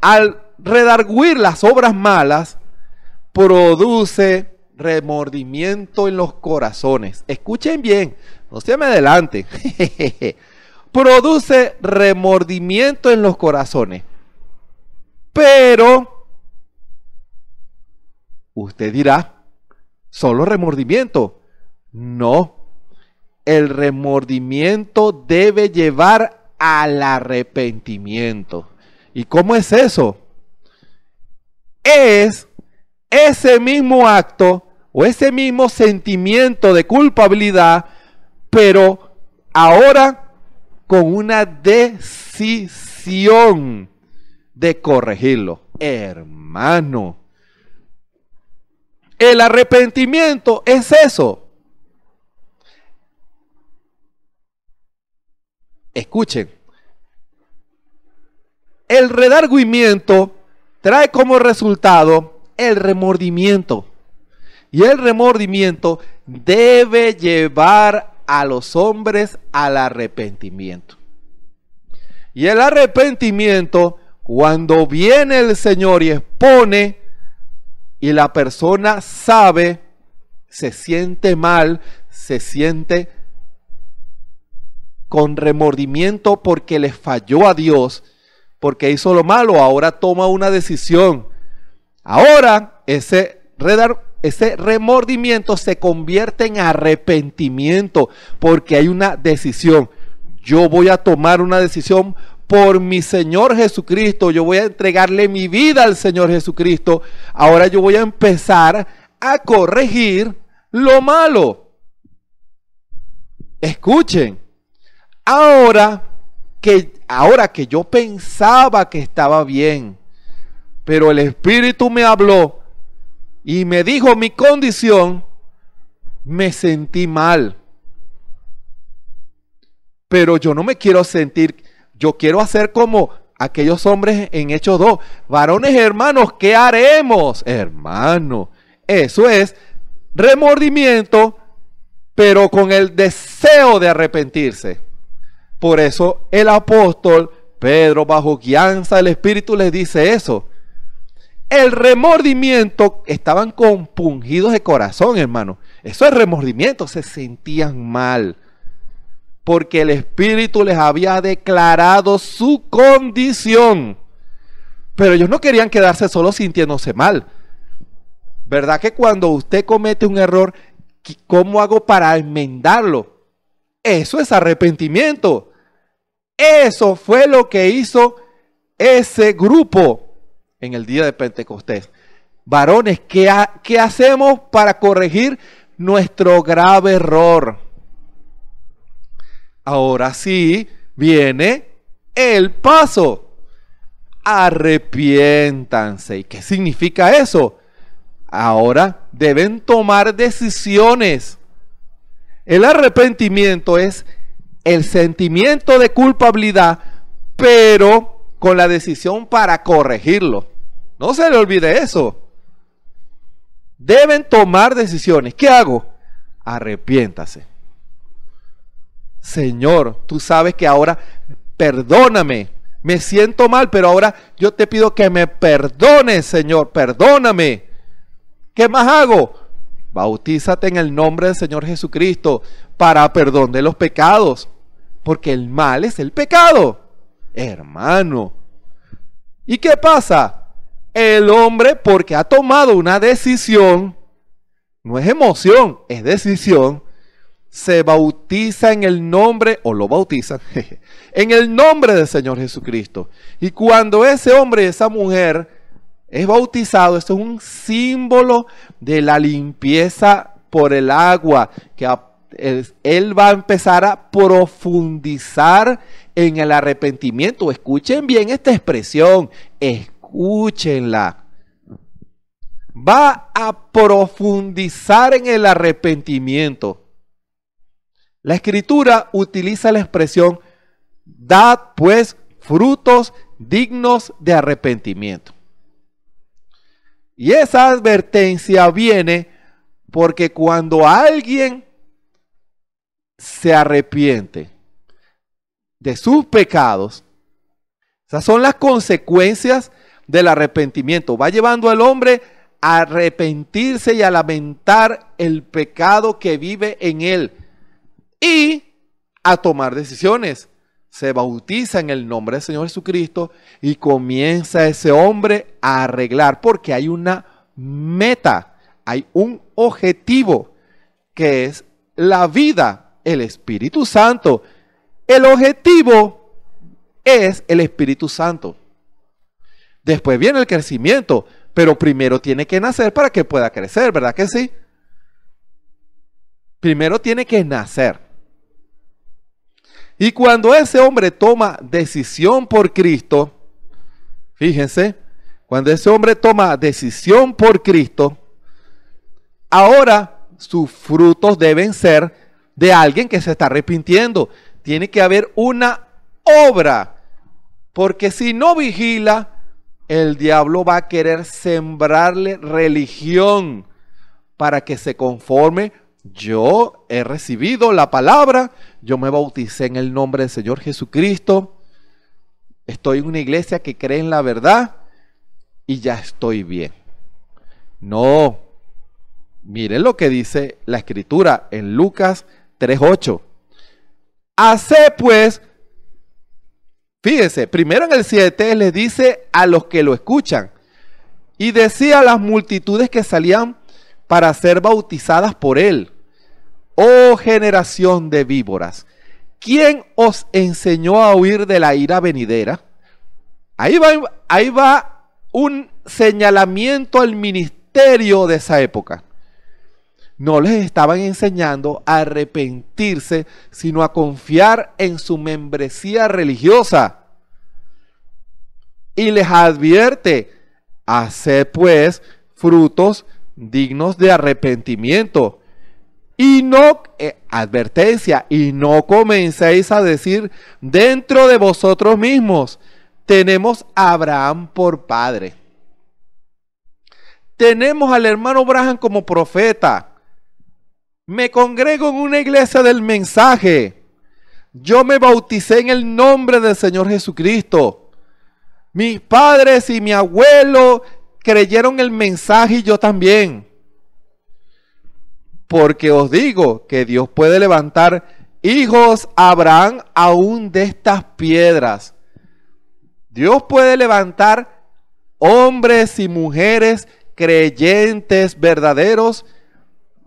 Al redarguir las obras malas, produce remordimiento en los corazones. Escuchen bien, no se me Jejeje produce remordimiento en los corazones. Pero, usted dirá, solo remordimiento. No, el remordimiento debe llevar al arrepentimiento. ¿Y cómo es eso? Es ese mismo acto o ese mismo sentimiento de culpabilidad, pero ahora con una decisión de corregirlo. Hermano, el arrepentimiento es eso. Escuchen, el redargüimiento trae como resultado el remordimiento. Y el remordimiento debe llevar a los hombres al arrepentimiento. Y el arrepentimiento, cuando viene el Señor y expone, y la persona sabe, se siente mal, se siente con remordimiento porque le falló a Dios, porque hizo lo malo, ahora toma una decisión. Ahora ese redar ese remordimiento se convierte en arrepentimiento porque hay una decisión. Yo voy a tomar una decisión por mi Señor Jesucristo. Yo voy a entregarle mi vida al Señor Jesucristo. Ahora yo voy a empezar a corregir lo malo. Escuchen, ahora que, ahora que yo pensaba que estaba bien, pero el Espíritu me habló y me dijo mi condición, me sentí mal. Pero yo no me quiero sentir, yo quiero hacer como aquellos hombres en Hechos 2. Varones hermanos, ¿qué haremos? Hermano, eso es remordimiento, pero con el deseo de arrepentirse. Por eso el apóstol Pedro, bajo guianza del Espíritu, les dice eso el remordimiento, estaban compungidos de corazón, hermano. Eso es remordimiento, se sentían mal. Porque el Espíritu les había declarado su condición. Pero ellos no querían quedarse Solo sintiéndose mal. ¿Verdad que cuando usted comete un error, ¿cómo hago para enmendarlo? Eso es arrepentimiento. Eso fue lo que hizo ese grupo en el día de Pentecostés. Varones, ¿qué, hacemos para corregir nuestro grave error? Ahora sí viene el paso. Arrepiéntanse. ¿Y qué significa eso? Ahora deben tomar decisiones. El arrepentimiento es el sentimiento de culpabilidad, pero con la decisión para corregirlo. No se le olvide eso. Deben tomar decisiones. ¿Qué hago? Arrepiéntase. Señor, tú sabes que ahora perdóname. Me siento mal, pero ahora yo te pido que me perdones, Señor. Perdóname. ¿Qué más hago? Bautízate en el nombre del Señor Jesucristo para perdón de los pecados. Porque el mal es el pecado. Hermano. ¿Y qué pasa? El hombre, porque ha tomado una decisión, no es emoción, es decisión, se bautiza en el nombre, o lo bautizan, en el nombre del Señor Jesucristo. Y cuando ese hombre esa mujer es bautizado, esto es un símbolo de la limpieza por el agua, que él va a empezar a profundizar en el arrepentimiento. Escuchen bien esta expresión, es escúchenla. Va a profundizar en el arrepentimiento. La escritura utiliza la expresión, dad pues frutos dignos de arrepentimiento. Y esa advertencia viene porque cuando alguien se arrepiente de sus pecados, esas son las consecuencias del arrepentimiento. Va llevando al hombre a arrepentirse y a lamentar el pecado que vive en él y a tomar decisiones. Se bautiza en el nombre del Señor Jesucristo y comienza ese hombre a arreglar porque hay una meta, hay un objetivo que es la vida, el Espíritu Santo. El objetivo es el Espíritu Santo. Después viene el crecimiento, pero primero tiene que nacer para que pueda crecer, ¿verdad que sí? Primero tiene que nacer. Y cuando ese hombre toma decisión por Cristo, fíjense, cuando ese hombre toma decisión por Cristo, ahora sus frutos deben ser de alguien que se está arrepintiendo. Tiene que haber una obra, porque si no vigila, el diablo va a querer sembrarle religión para que se conforme. Yo he recibido la palabra, yo me bauticé en el nombre del Señor Jesucristo, estoy en una iglesia que cree en la verdad y ya estoy bien. No, miren lo que dice la escritura en Lucas 3.8. Hace pues Fíjense, primero en el 7 le dice a los que lo escuchan. Y decía a las multitudes que salían para ser bautizadas por él. Oh generación de víboras, ¿quién os enseñó a huir de la ira venidera? Ahí va, ahí va un señalamiento al ministerio de esa época no les estaban enseñando a arrepentirse, sino a confiar en su membresía religiosa. Y les advierte, haced pues frutos dignos de arrepentimiento. Y no, eh, advertencia, y no comencéis a decir dentro de vosotros mismos, tenemos a Abraham por padre. Tenemos al hermano Abraham como profeta me congrego en una iglesia del mensaje. Yo me bauticé en el nombre del Señor Jesucristo. Mis padres y mi abuelo creyeron el mensaje y yo también. Porque os digo que Dios puede levantar hijos a Abraham aún de estas piedras. Dios puede levantar hombres y mujeres creyentes verdaderos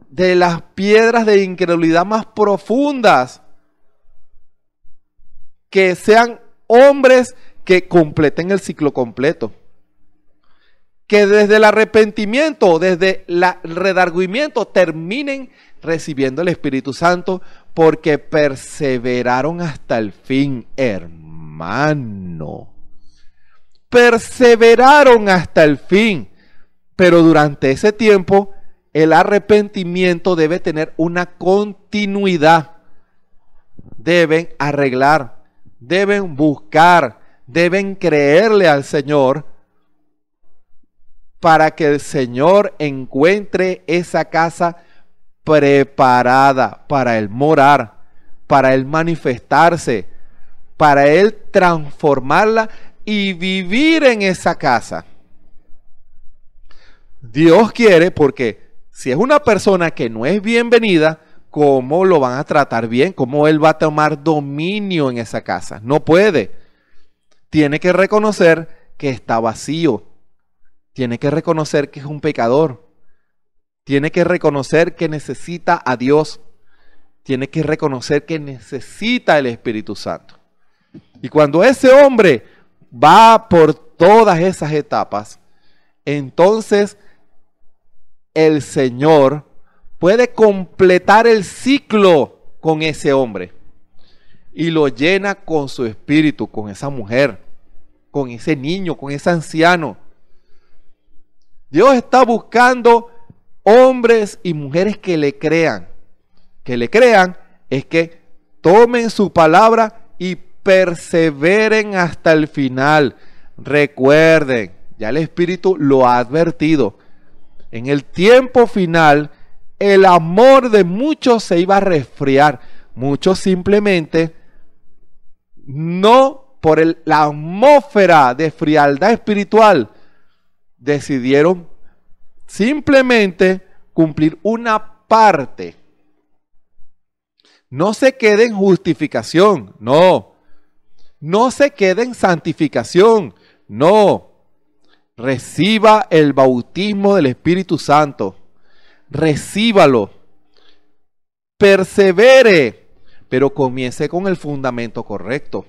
de las piedras de incredulidad más profundas. Que sean hombres que completen el ciclo completo. Que desde el arrepentimiento, desde el redarguimiento, terminen recibiendo el Espíritu Santo porque perseveraron hasta el fin, hermano. Perseveraron hasta el fin, pero durante ese tiempo el arrepentimiento debe tener una continuidad. Deben arreglar, deben buscar, deben creerle al Señor para que el Señor encuentre esa casa preparada para el morar, para el manifestarse, para él transformarla y vivir en esa casa. Dios quiere porque si es una persona que no es bienvenida, ¿cómo lo van a tratar bien? ¿Cómo él va a tomar dominio en esa casa? No puede. Tiene que reconocer que está vacío. Tiene que reconocer que es un pecador. Tiene que reconocer que necesita a Dios. Tiene que reconocer que necesita el Espíritu Santo. Y cuando ese hombre va por todas esas etapas, entonces el Señor puede completar el ciclo con ese hombre y lo llena con su espíritu, con esa mujer, con ese niño, con ese anciano. Dios está buscando hombres y mujeres que le crean. Que le crean es que tomen su palabra y perseveren hasta el final. Recuerden, ya el Espíritu lo ha advertido en el tiempo final, el amor de muchos se iba a resfriar. Muchos simplemente no por la atmósfera de frialdad espiritual decidieron simplemente cumplir una parte. No se quede en justificación, no. No se quede en santificación, no reciba el bautismo del Espíritu Santo. Recíbalo. Persevere, pero comience con el fundamento correcto.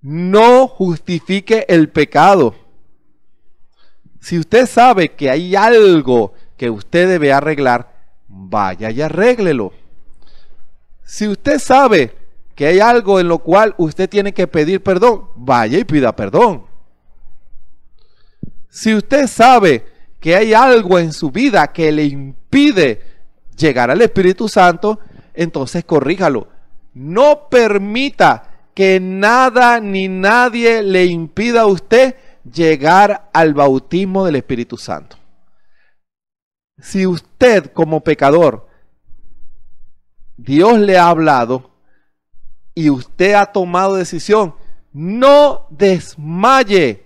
No justifique el pecado. Si usted sabe que hay algo que usted debe arreglar, vaya y arréglelo. Si usted sabe que hay algo en lo cual usted tiene que pedir perdón, vaya y pida perdón. Si usted sabe que hay algo en su vida que le impide llegar al Espíritu Santo, entonces corríjalo. No permita que nada ni nadie le impida a usted llegar al bautismo del Espíritu Santo. Si usted como pecador, Dios le ha hablado y usted ha tomado decisión, no desmaye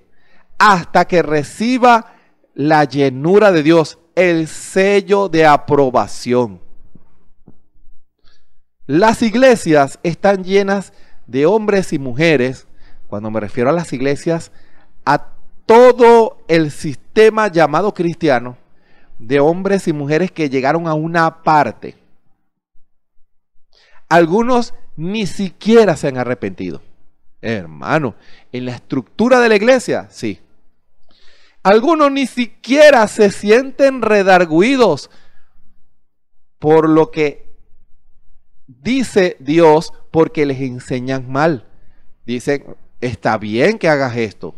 hasta que reciba la llenura de Dios, el sello de aprobación. Las iglesias están llenas de hombres y mujeres, cuando me refiero a las iglesias, a todo el sistema llamado cristiano, de hombres y mujeres que llegaron a una parte. Algunos ni siquiera se han arrepentido. Hermano, en la estructura de la iglesia, sí. Algunos ni siquiera se sienten redarguidos por lo que dice Dios porque les enseñan mal. Dicen, está bien que hagas esto.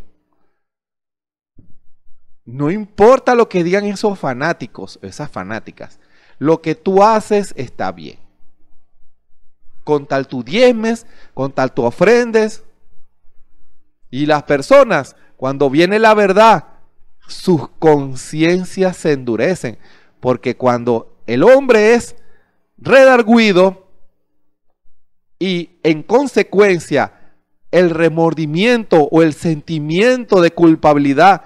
No importa lo que digan esos fanáticos, esas fanáticas. Lo que tú haces está bien. Con tal tu diezmes, con tal tu ofrendes. Y las personas, cuando viene la verdad sus conciencias se endurecen, porque cuando el hombre es redarguido y en consecuencia el remordimiento o el sentimiento de culpabilidad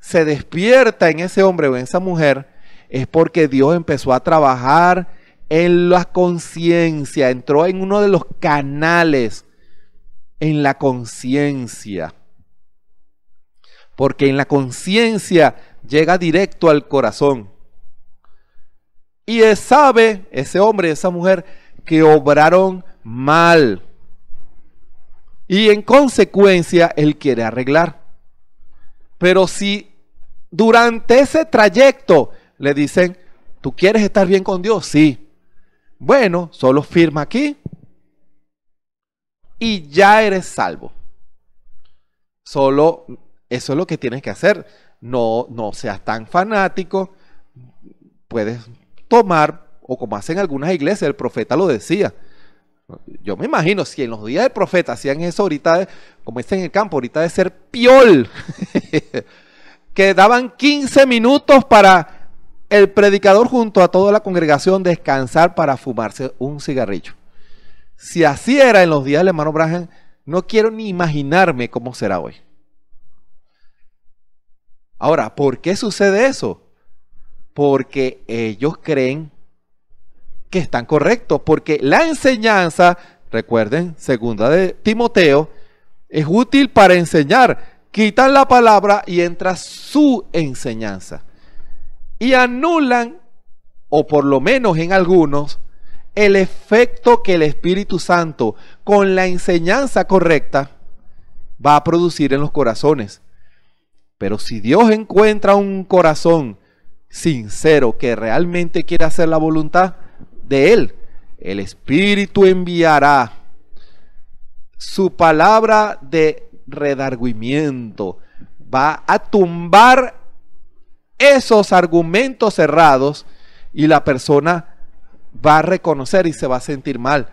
se despierta en ese hombre o en esa mujer, es porque Dios empezó a trabajar en la conciencia, entró en uno de los canales en la conciencia porque en la conciencia llega directo al corazón. Y él sabe, ese hombre, esa mujer, que obraron mal. Y en consecuencia, él quiere arreglar. Pero si durante ese trayecto le dicen, ¿tú quieres estar bien con Dios? Sí. Bueno, solo firma aquí y ya eres salvo. Solo eso es lo que tienes que hacer. No, no seas tan fanático. Puedes tomar, o como hacen algunas iglesias, el profeta lo decía. Yo me imagino, si en los días del profeta hacían eso ahorita, como está en el campo, ahorita de ser piol, que daban 15 minutos para el predicador junto a toda la congregación descansar para fumarse un cigarrillo. Si así era en los días del hermano Brahan, no quiero ni imaginarme cómo será hoy. Ahora, ¿por qué sucede eso? Porque ellos creen que están correctos, porque la enseñanza, recuerden, segunda de Timoteo, es útil para enseñar. Quitan la palabra y entra su enseñanza. Y anulan, o por lo menos en algunos, el efecto que el Espíritu Santo con la enseñanza correcta va a producir en los corazones. Pero si Dios encuentra un corazón sincero que realmente quiere hacer la voluntad de Él, el Espíritu enviará su palabra de redargüimiento, Va a tumbar esos argumentos cerrados y la persona va a reconocer y se va a sentir mal.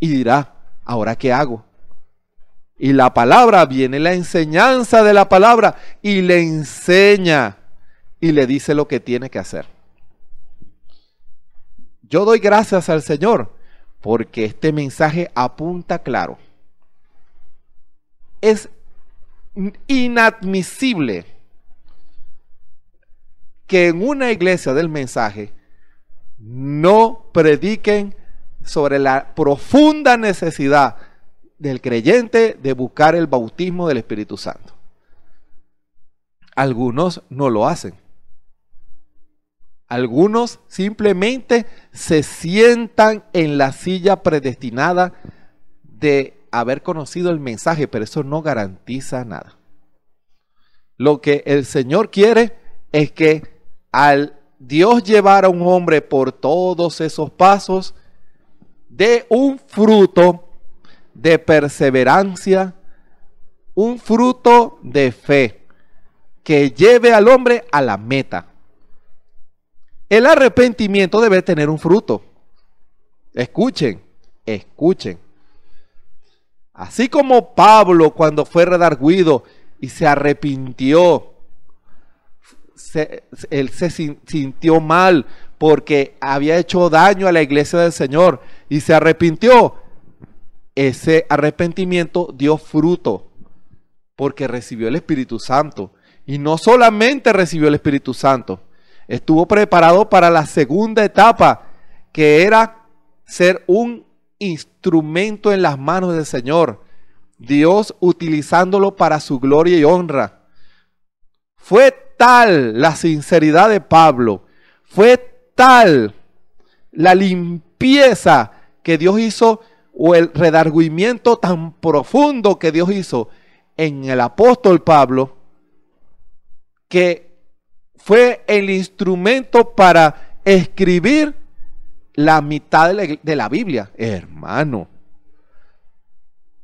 Y dirá, ¿ahora qué hago? Y la palabra viene, la enseñanza de la palabra, y le enseña y le dice lo que tiene que hacer. Yo doy gracias al Señor porque este mensaje apunta claro. Es inadmisible que en una iglesia del mensaje no prediquen sobre la profunda necesidad del creyente de buscar el bautismo del Espíritu Santo. Algunos no lo hacen. Algunos simplemente se sientan en la silla predestinada de haber conocido el mensaje, pero eso no garantiza nada. Lo que el Señor quiere es que al Dios llevar a un hombre por todos esos pasos, dé un fruto de perseverancia, un fruto de fe que lleve al hombre a la meta. El arrepentimiento debe tener un fruto. Escuchen, escuchen. Así como Pablo cuando fue redarguido y se arrepintió, él se sintió mal porque había hecho daño a la iglesia del Señor y se arrepintió ese arrepentimiento dio fruto porque recibió el Espíritu Santo. Y no solamente recibió el Espíritu Santo, estuvo preparado para la segunda etapa, que era ser un instrumento en las manos del Señor. Dios utilizándolo para su gloria y honra. Fue tal la sinceridad de Pablo, fue tal la limpieza que Dios hizo o el redarguimiento tan profundo que Dios hizo en el apóstol Pablo, que fue el instrumento para escribir la mitad de la, de la Biblia, hermano.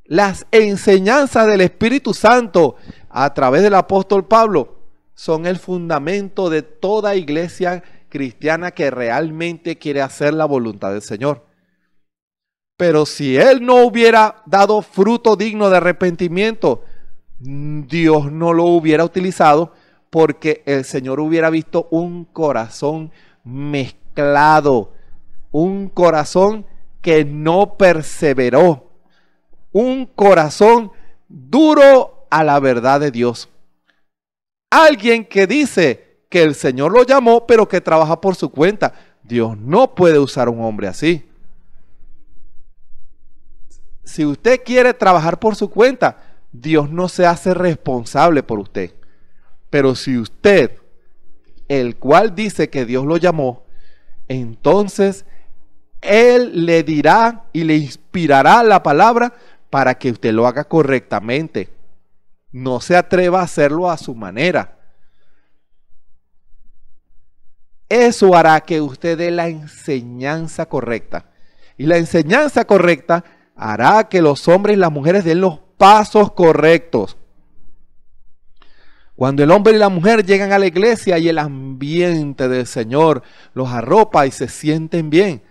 Las enseñanzas del Espíritu Santo a través del apóstol Pablo son el fundamento de toda iglesia cristiana que realmente quiere hacer la voluntad del Señor. Pero si él no hubiera dado fruto digno de arrepentimiento, Dios no lo hubiera utilizado porque el Señor hubiera visto un corazón mezclado, un corazón que no perseveró, un corazón duro a la verdad de Dios. Alguien que dice que el Señor lo llamó, pero que trabaja por su cuenta. Dios no puede usar un hombre así si usted quiere trabajar por su cuenta, Dios no se hace responsable por usted. Pero si usted, el cual dice que Dios lo llamó, entonces Él le dirá y le inspirará la palabra para que usted lo haga correctamente. No se atreva a hacerlo a su manera. Eso hará que usted dé la enseñanza correcta. Y la enseñanza correcta hará que los hombres y las mujeres den los pasos correctos. Cuando el hombre y la mujer llegan a la iglesia y el ambiente del Señor los arropa y se sienten bien,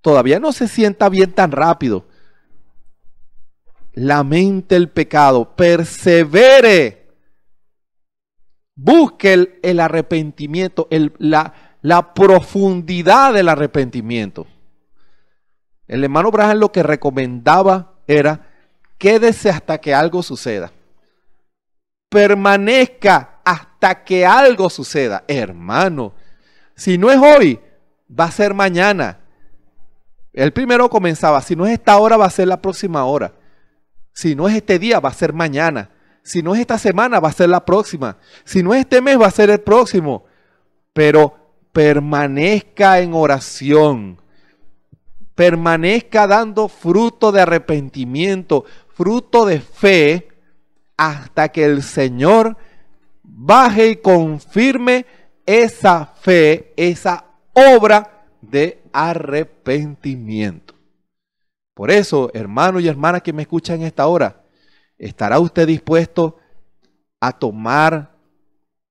todavía no se sienta bien tan rápido. Lamente el pecado, persevere, busque el, arrepentimiento, la profundidad del arrepentimiento. El hermano brahman lo que recomendaba era, quédese hasta que algo suceda. Permanezca hasta que algo suceda. Hermano, si no es hoy, va a ser mañana. El primero comenzaba, si no es esta hora, va a ser la próxima hora. Si no es este día, va a ser mañana. Si no es esta semana, va a ser la próxima. Si no es este mes, va a ser el próximo. Pero permanezca en oración permanezca dando fruto de arrepentimiento, fruto de fe, hasta que el Señor baje y confirme esa fe, esa obra de arrepentimiento. Por eso, hermanos y hermanas que me escuchan en esta hora, ¿estará usted dispuesto a tomar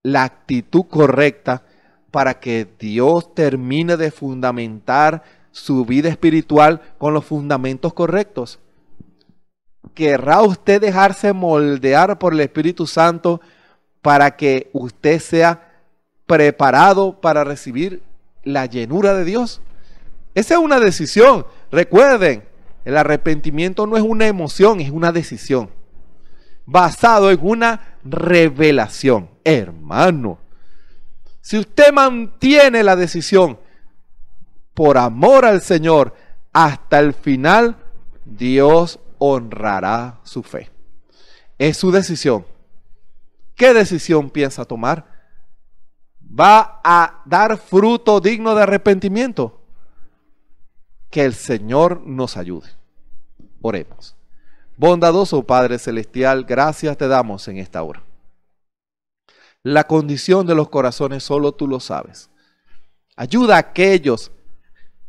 la actitud correcta para que Dios termine de fundamentar su vida espiritual con los fundamentos correctos. ¿Querrá usted dejarse moldear por el Espíritu Santo para que usted sea preparado para recibir la llenura de Dios? Esa es una decisión. Recuerden, el arrepentimiento no es una emoción, es una decisión. Basado en una revelación. Hermano, si usted mantiene la decisión por amor al Señor, hasta el final, Dios honrará su fe. Es su decisión. ¿Qué decisión piensa tomar? ¿Va a dar fruto digno de arrepentimiento? Que el Señor nos ayude. Oremos. Bondadoso Padre Celestial, gracias te damos en esta hora. La condición de los corazones solo tú lo sabes. Ayuda a aquellos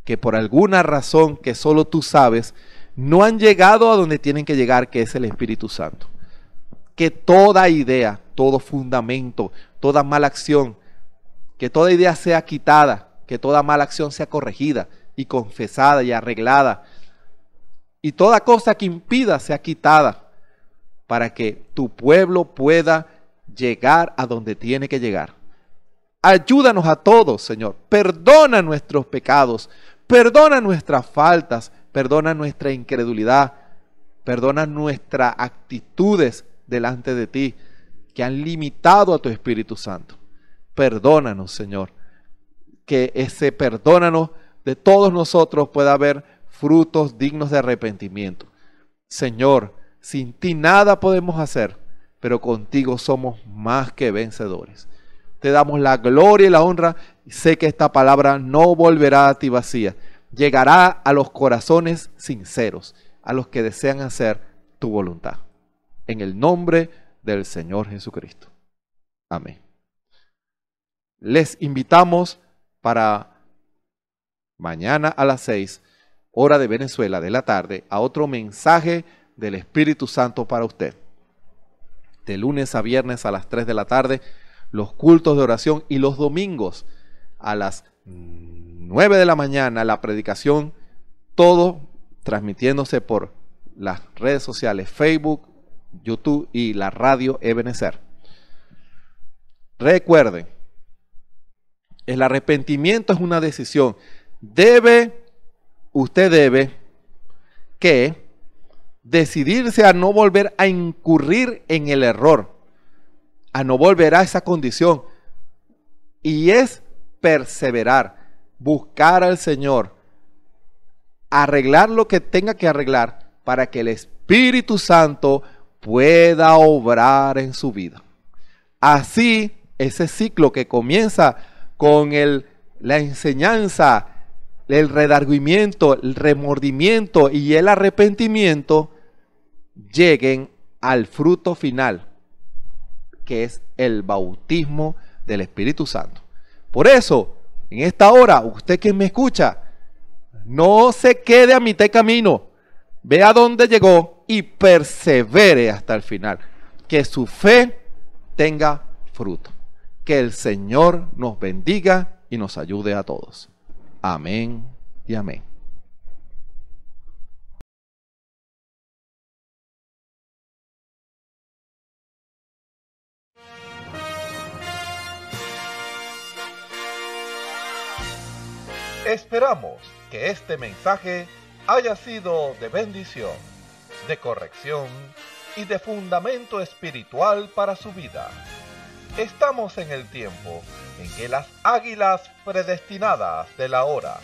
que por alguna razón que solo tú sabes, no han llegado a donde tienen que llegar, que es el Espíritu Santo. Que toda idea, todo fundamento, toda mala acción, que toda idea sea quitada, que toda mala acción sea corregida y confesada y arreglada, y toda cosa que impida sea quitada, para que tu pueblo pueda llegar a donde tiene que llegar. Ayúdanos a todos, Señor. Perdona nuestros pecados, Perdona nuestras faltas, perdona nuestra incredulidad, perdona nuestras actitudes delante de ti que han limitado a tu Espíritu Santo. Perdónanos, Señor. Que ese perdónanos de todos nosotros pueda haber frutos dignos de arrepentimiento. Señor, sin ti nada podemos hacer, pero contigo somos más que vencedores te damos la gloria y la honra. Sé que esta palabra no volverá a ti vacía. Llegará a los corazones sinceros, a los que desean hacer tu voluntad. En el nombre del Señor Jesucristo. Amén. Les invitamos para mañana a las seis hora de Venezuela de la tarde, a otro mensaje del Espíritu Santo para usted. De lunes a viernes a las 3 de la tarde los cultos de oración y los domingos a las 9 de la mañana la predicación, todo transmitiéndose por las redes sociales Facebook, YouTube y la radio Ebenezer. Recuerden, el arrepentimiento es una decisión. Debe, usted debe que decidirse a no volver a incurrir en el error a no volver a esa condición. Y es perseverar, buscar al Señor, arreglar lo que tenga que arreglar para que el Espíritu Santo pueda obrar en su vida. Así, ese ciclo que comienza con el, la enseñanza, el redargüimiento, el remordimiento y el arrepentimiento, lleguen al fruto final, que es el bautismo del Espíritu Santo. Por eso, en esta hora, usted que me escucha, no se quede a mitad de camino. Ve a dónde llegó y persevere hasta el final. Que su fe tenga fruto. Que el Señor nos bendiga y nos ayude a todos. Amén y amén. Esperamos que este mensaje haya sido de bendición, de corrección y de fundamento espiritual para su vida. Estamos en el tiempo en que las águilas predestinadas de la hora,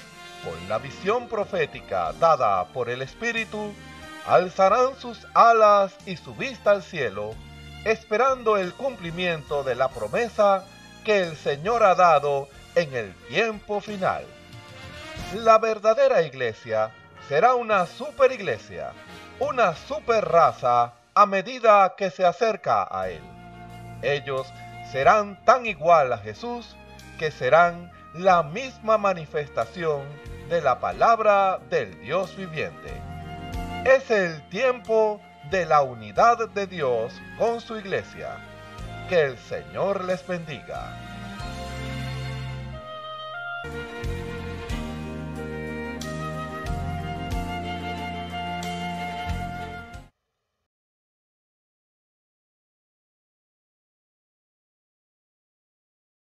con la visión profética dada por el Espíritu, alzarán sus alas y su vista al cielo, esperando el cumplimiento de la promesa que el Señor ha dado en el tiempo final. La verdadera iglesia será una super iglesia, una super raza a medida que se acerca a Él. Ellos serán tan igual a Jesús que serán la misma manifestación de la palabra del Dios viviente. Es el tiempo de la unidad de Dios con su iglesia. Que el Señor les bendiga.